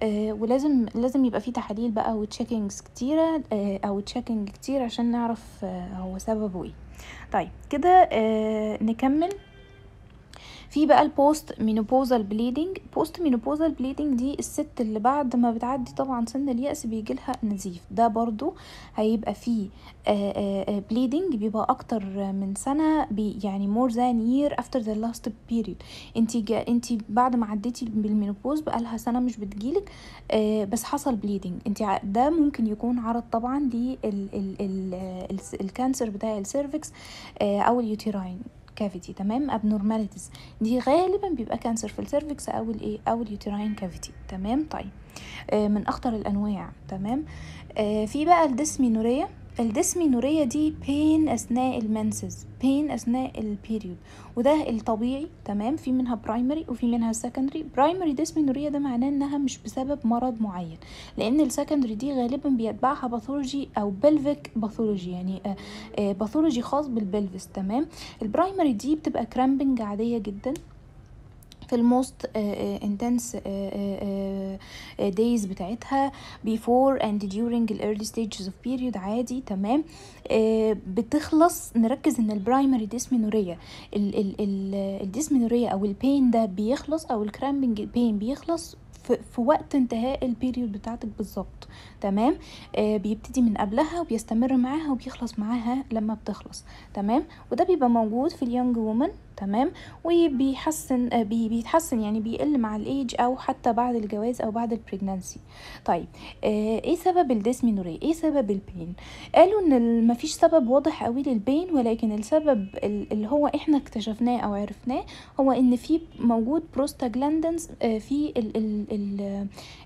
آه ولازم لازم يبقى في تحاليل بقى وتشيكينجز كتيره آه او تشيكينج كتير عشان نعرف آه هو سببه ايه طيب كده آه نكمل في بقى البوست مينوبوزال بليدنج بوست مينوبوزال بليدنج دي الست اللي بعد ما بتعدي طبعا سن اليأس بيجي لها نزيف ده برضو هيبقى فيه بليدنج آه، آه، آه، بيبقى اكتر من سنة بي يعني مور ذان يير افتر ذا لاست بيريد انت انت بعد ما عديتي بالمينوبوز بقى لها سنة مش بتجيلك بس حصل بليدنج انت ده ممكن يكون عرض طبعا للكانسر بتاع السيرفكس او اليوتيراين كافيتي تمام ابنورماليتيز دي غالبا بيبقى كانسر في السيرفكس او الايه او اليوتيراين كافيتي تمام طيب آه، من اخطر الانواع تمام آه، في بقى الديسمينوريا الدسمينورية دي بين أثناء المنسز بين أثناء البيريود وده الطبيعي تمام في منها برايمري وفي منها سكندري برايمري ديسمينوريا ده معناه إنها مش بسبب مرض معين لأن السكندري دي غالبا بيتبعها باثولوجي أو بلفيك باثولوجي يعني باثولوجي آه، آه، خاص بالبلفس تمام البرايمري دي بتبقى كرامبنج عادية جدا في الموست انتنس آه، دايز آه، آه، بتاعتها before and during الايرلي ستيجز اوف بيريود عادي تمام بتخلص نركز ان البرايمري ديسمينوريا الديسمينوريا او البين ده بيخلص او الكرامبنج بين بيخلص في, في وقت انتهاء البيريود بتاعتك بالظبط تمام آه بيبتدي من قبلها وبيستمر معاها وبيخلص معاها لما بتخلص تمام وده بيبقى موجود في اليونج وومن تمام وبيحسن آه، بيتحسن يعني بيقل مع الايج او حتى بعد الجواز او بعد البريجنانسي طيب آه، ايه سبب الديسمينوري ايه سبب البين قالوا ان مفيش سبب واضح قوي للبين ولكن السبب اللي هو احنا اكتشفناه او عرفناه هو ان في موجود بروستاجلاندنز آه، في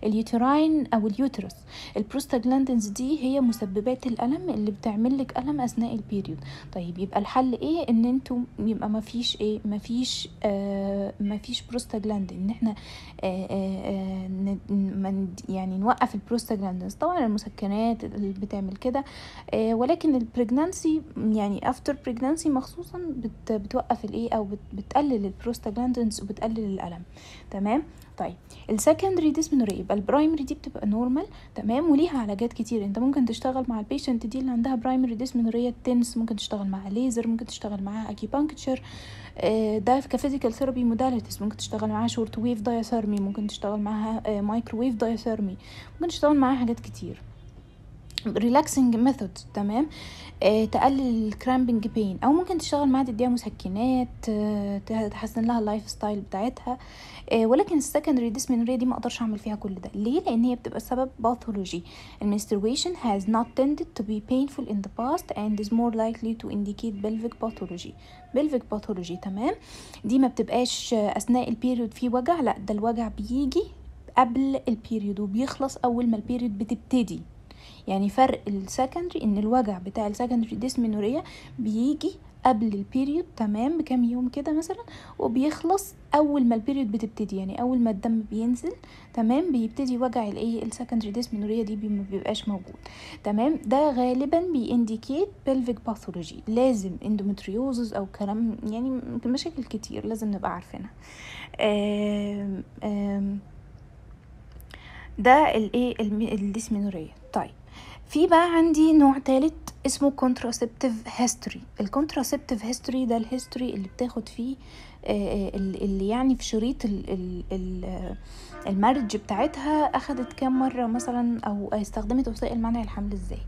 اليوتراين او اليوترس البروستاجلاندنز دي هي مسببات الالم اللي بتعمل لك الم اثناء البيريود طيب يبقى الحل ايه ان انتم يبقى مفيش مفيش ايه مفيش آه مفيش بروستاجلاندين ان احنا آه آه, آه، يعني نوقف البروستاجلاندينز طبعا المسكنات اللي بتعمل كده آه ولكن البريجنانسي يعني افتر بريجنانسي مخصوصا بت بتوقف الايه او بت بتقلل البروستاجلاندينز وبتقلل الالم تمام طيب السكندري ديسمنوريا يبقى البرايمري دي بتبقى نورمال تمام وليها علاجات كتير انت ممكن تشتغل مع البيشنت دي اللي عندها برايمري ديسمنوريا التنس ممكن تشتغل معاها ليزر ممكن تشتغل معاها اكيبانكتشر ده كفيزيكال ثيرابي موداليتيز ممكن تشتغل معاها شورت ويف دايثيرمي ممكن تشتغل معاها مايكروويف دايثيرمي ممكن تشتغل معاها حاجات كتير ريلاكسنج ميثود تمام آه، تقلل الكرامبنج بين او ممكن تشتغل معاها تديها مسكنات آه، تحسن لها اللايف ستايل بتاعتها آه، ولكن السكندري ديسمنريا دي ما اقدرش اعمل فيها كل ده ليه لان هي بتبقى سبب باثولوجي المنستريشن has not tended to be painful in the past and is more likely to indicate pelvic pathology pelvic باثولوجي تمام دي ما بتبقاش اثناء البيريود في وجع لا ده الوجع بيجي قبل البيريود وبيخلص اول ما البيريود بتبتدي يعني فرق السكندري ان الوجع بتاع السكندري ديسمينوريا بيجي قبل البيريود تمام بكام يوم كده مثلا وبيخلص اول ما البيريود بتبتدي يعني اول ما الدم بينزل تمام بيبتدي وجع الايه السكندري ديسمنوريا دي ما بيبقاش موجود تمام ده غالبا بيindicate pelvic باثولوجي لازم اندومتريوزز او كلام يعني مشاكل كتير لازم نبقى عارفينها ده الايه الديسمنوريا طيب في بقى عندي نوع تالت اسمه contraceptive history الكونتراسبتيف history ده الهيستوري اللي بتاخد فيه آه، آه، اللي يعني في شريط المرج بتاعتها اخدت كام مرة مثلا او استخدمت وسائل منع الحمل ازاي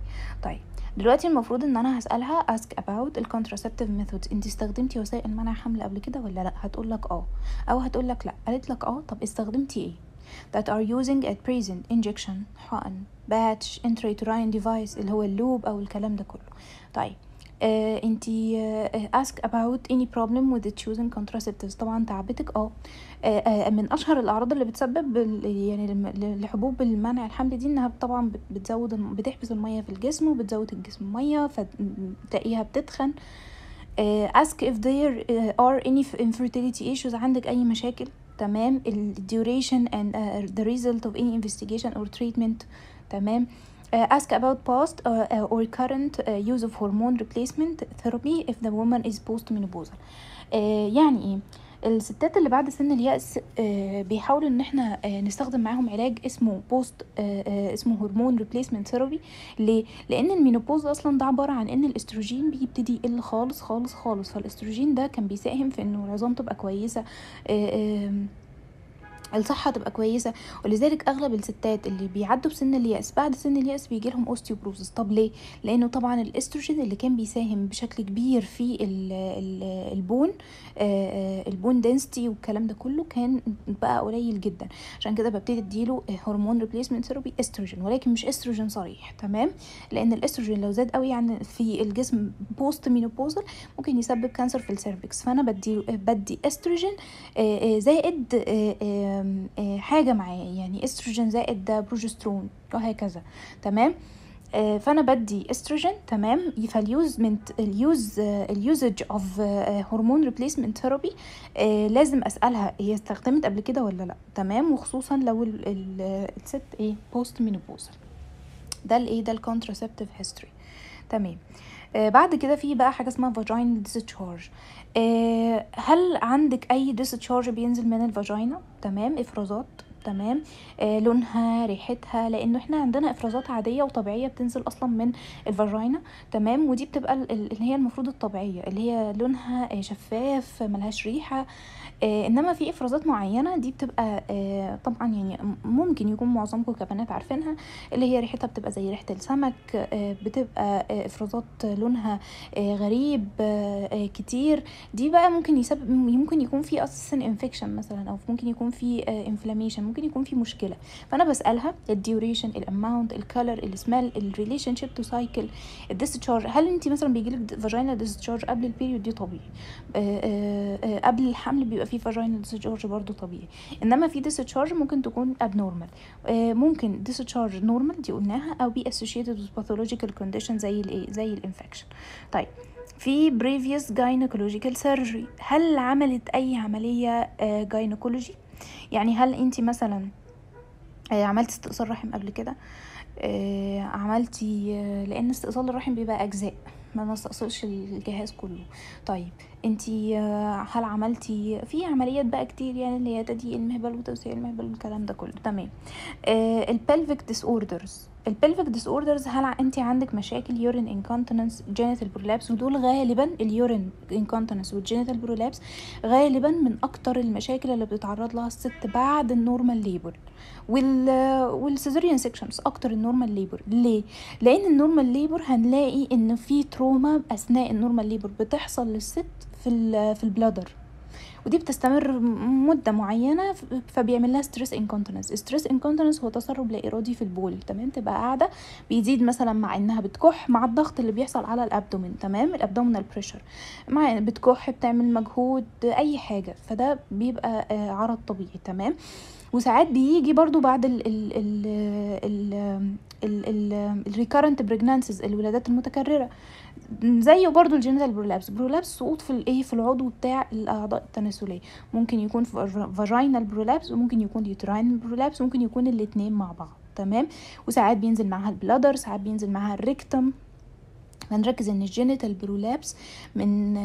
طيب دلوقتي المفروض ان انا هسألها ask about الcontraceptive methods انت استخدمتي وسائل منع حمل قبل كده ولا لا هتقولك اه او هتقولك لا قالت لك اه طب استخدمتي ايه that are using at present injection حقن باتش انتري انتريتوراين ديفايس اللي هو اللوب او الكلام ده كله طيب uh, انتي uh, ask about any problem with the choosing contraceptives طبعا تعبتك اه uh, uh, من اشهر الاعراض اللي بتسبب يعني لحبوب المنع الحمل دي انها طبعا بتزود بتحبس الميه في الجسم وبتزود الجسم ميه فتلاقيها بتتخن uh, ask if there are any infertility issues عندك اي مشاكل تمام ال duration and uh, the result of any investigation or treatment تمام uh, ask about past uh, uh, or current uh, use of hormone replacement therapy if the woman is post menopausal uh, يعني ايه الستات اللي بعد سن اليأس uh, بيحاولوا ان احنا uh, نستخدم معاهم علاج اسمه بوست اسمه هرمون ريبليسمنت ثيرابي ليه؟ لان المينوبوز اصلا ده عباره عن ان الاستروجين بيبتدي يقل خالص خالص خالص فالاستروجين ده كان بيساهم في انه العظام تبقى كويسه um، الصحة تبقى كويسة ولذلك أغلب الستات اللي بيعدوا بسن اليأس بعد سن اليأس بيجي لهم أوستيوبروزس طب ليه؟ لأنه طبعا الأستروجين اللي كان بيساهم بشكل كبير في البون آه، آه، البون دنسيتي والكلام ده كله كان بقى قليل جدا عشان كده ببتدي اديله هرمون ريبليسمنت ثيرابي استروجين ولكن مش استروجين صريح تمام لأن الاستروجين لو زاد قوي يعني في الجسم بوست مينوبوزل ممكن يسبب كانسر في السيرفكس فأنا بدي بدي استروجين آه، زائد آه، حاجه معاه يعني استروجين زائد ده بروجسترون وهكذا تمام آه، فانا بدي استروجين تمام فاليوز من اليوز اليوزج اوف هرمون ريبليسمنت ثيرابي لازم اسالها هي استخدمت قبل كده ولا لا تمام وخصوصا لو الست ايه بوست مينوبوزال ده الايه ده الكونتراسبتيف هيستوري تمام آه، بعد كده في بقى حاجه اسمها فاجينال آه، ديسشارج هل عندك اي ديسشارج بينزل من الفاجينا تمام افرازات تمام آه لونها ريحتها لانه احنا عندنا افرازات عاديه وطبيعيه بتنزل اصلا من الفاجينا تمام ودي بتبقى اللي هي المفروض الطبيعيه اللي هي لونها آه، شفاف ملهاش ريحه آه، انما في افرازات معينه دي بتبقى آه، طبعا يعني ممكن يكون معظمكم كبنات عارفينها اللي هي ريحتها بتبقى زي ريحه السمك آه، بتبقى افرازات لونها غريب كتير دي بقى ممكن يسبب ممكن يكون في اساسا انفكشن مثلا او ممكن يكون في انفلاميشن ممكن يكون في مشكله فانا بسالها الديوريشن الاماونت الكالر السمال الريليشن شيب تو سايكل الديسشارج هل انت مثلا بيجيلك فاجينا ديسشارج قبل البيريود دي طبيعي قبل الحمل بيبقى في فاجينال ديسشارج برضو طبيعي انما في ديسشارج ممكن تكون ابنورمال آه، ممكن ديسشارج نورمال دي قلناها او بي اسوشيتد with pathological condition زي الايه زي الانفكشن طيب في previous gynecological surgery هل عملت اي عمليه آه، gynecology يعني هل انت مثلا آه، عملت استئصال رحم قبل كده عملتي لان استئصال الرحم بيبقى اجزاء ما نستأصلش الجهاز كله طيب انت آه، هل عملتي في عمليات بقى كتير يعني اللي هي تضييق المهبل وتوسيع المهبل والكلام ده كله تمام البلفيك ديس اوردرز البلفيك ديس اوردرز هل انت عندك مشاكل يورين انكونتيننس جينيتال برولابس ودول غالبا اليورين انكونتيننس والجينيتال برولابس غالبا من اكتر المشاكل اللي بتتعرض لها الست بعد النورمال ليبر وال والسيزوريان سيكشنز اكتر النورمال ليبر ليه لان النورمال ليبر هنلاقي ان في تروما اثناء النورمال ليبر بتحصل للست في في البلادر ودي بتستمر مدة معينة فبيعمل لها ستريس انكونتنس ستريس انكونتنس هو تسرب لا إرادي في البول تمام تبقى قاعدة بيزيد مثلا مع إنها بتكح مع الضغط اللي بيحصل على الأبدومين تمام الأبدومينال بريشر مع بتكح بتعمل مجهود أي حاجة فده بيبقى آه، عرض طبيعي تمام آه وساعات بيجي برضو بعد ال ال ال ال ال recurrent بريجنانسز الولادات المتكرره زيه برضو الجينيتال برولابس برولابس سقوط في الايه في العضو بتاع الاعضاء التناسليه ممكن يكون فاجينال برولابس وممكن يكون يوتراين برولابس ممكن يكون الاثنين مع بعض تمام وساعات بينزل معاها البلادر ساعات بينزل معاها الريكتم هنركز ان الجينيتال برولابس من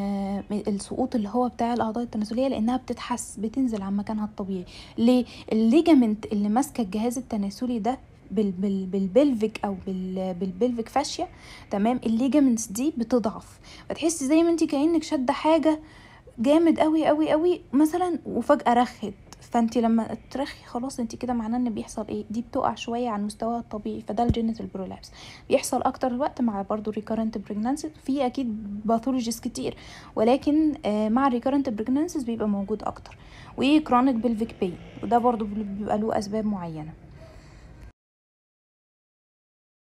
السقوط اللي هو بتاع الاعضاء التناسليه لانها بتتحس بتنزل عن مكانها الطبيعي ليه الليجامنت اللي ماسكه الجهاز التناسلي ده بالبلفيك او بالبلفيك فاشيه تمام الليجامنتس دي بتضعف فتحسي زي ما انت كانك شاده حاجه جامد قوي قوي قوي مثلا وفجاه رخت فانت لما ترخي خلاص انت كده معناه ان بيحصل ايه دي بتقع شويه عن مستواها الطبيعي فده الجينيتال برولابس بيحصل اكتر وقت مع برضو ريكارنت بريجنانسي في اكيد باثولوجيز كتير ولكن آه، مع الريكارنت بريجنانسي بيبقى موجود اكتر وكرونيك بلفيك بين وده برضو بيبقى له اسباب معينه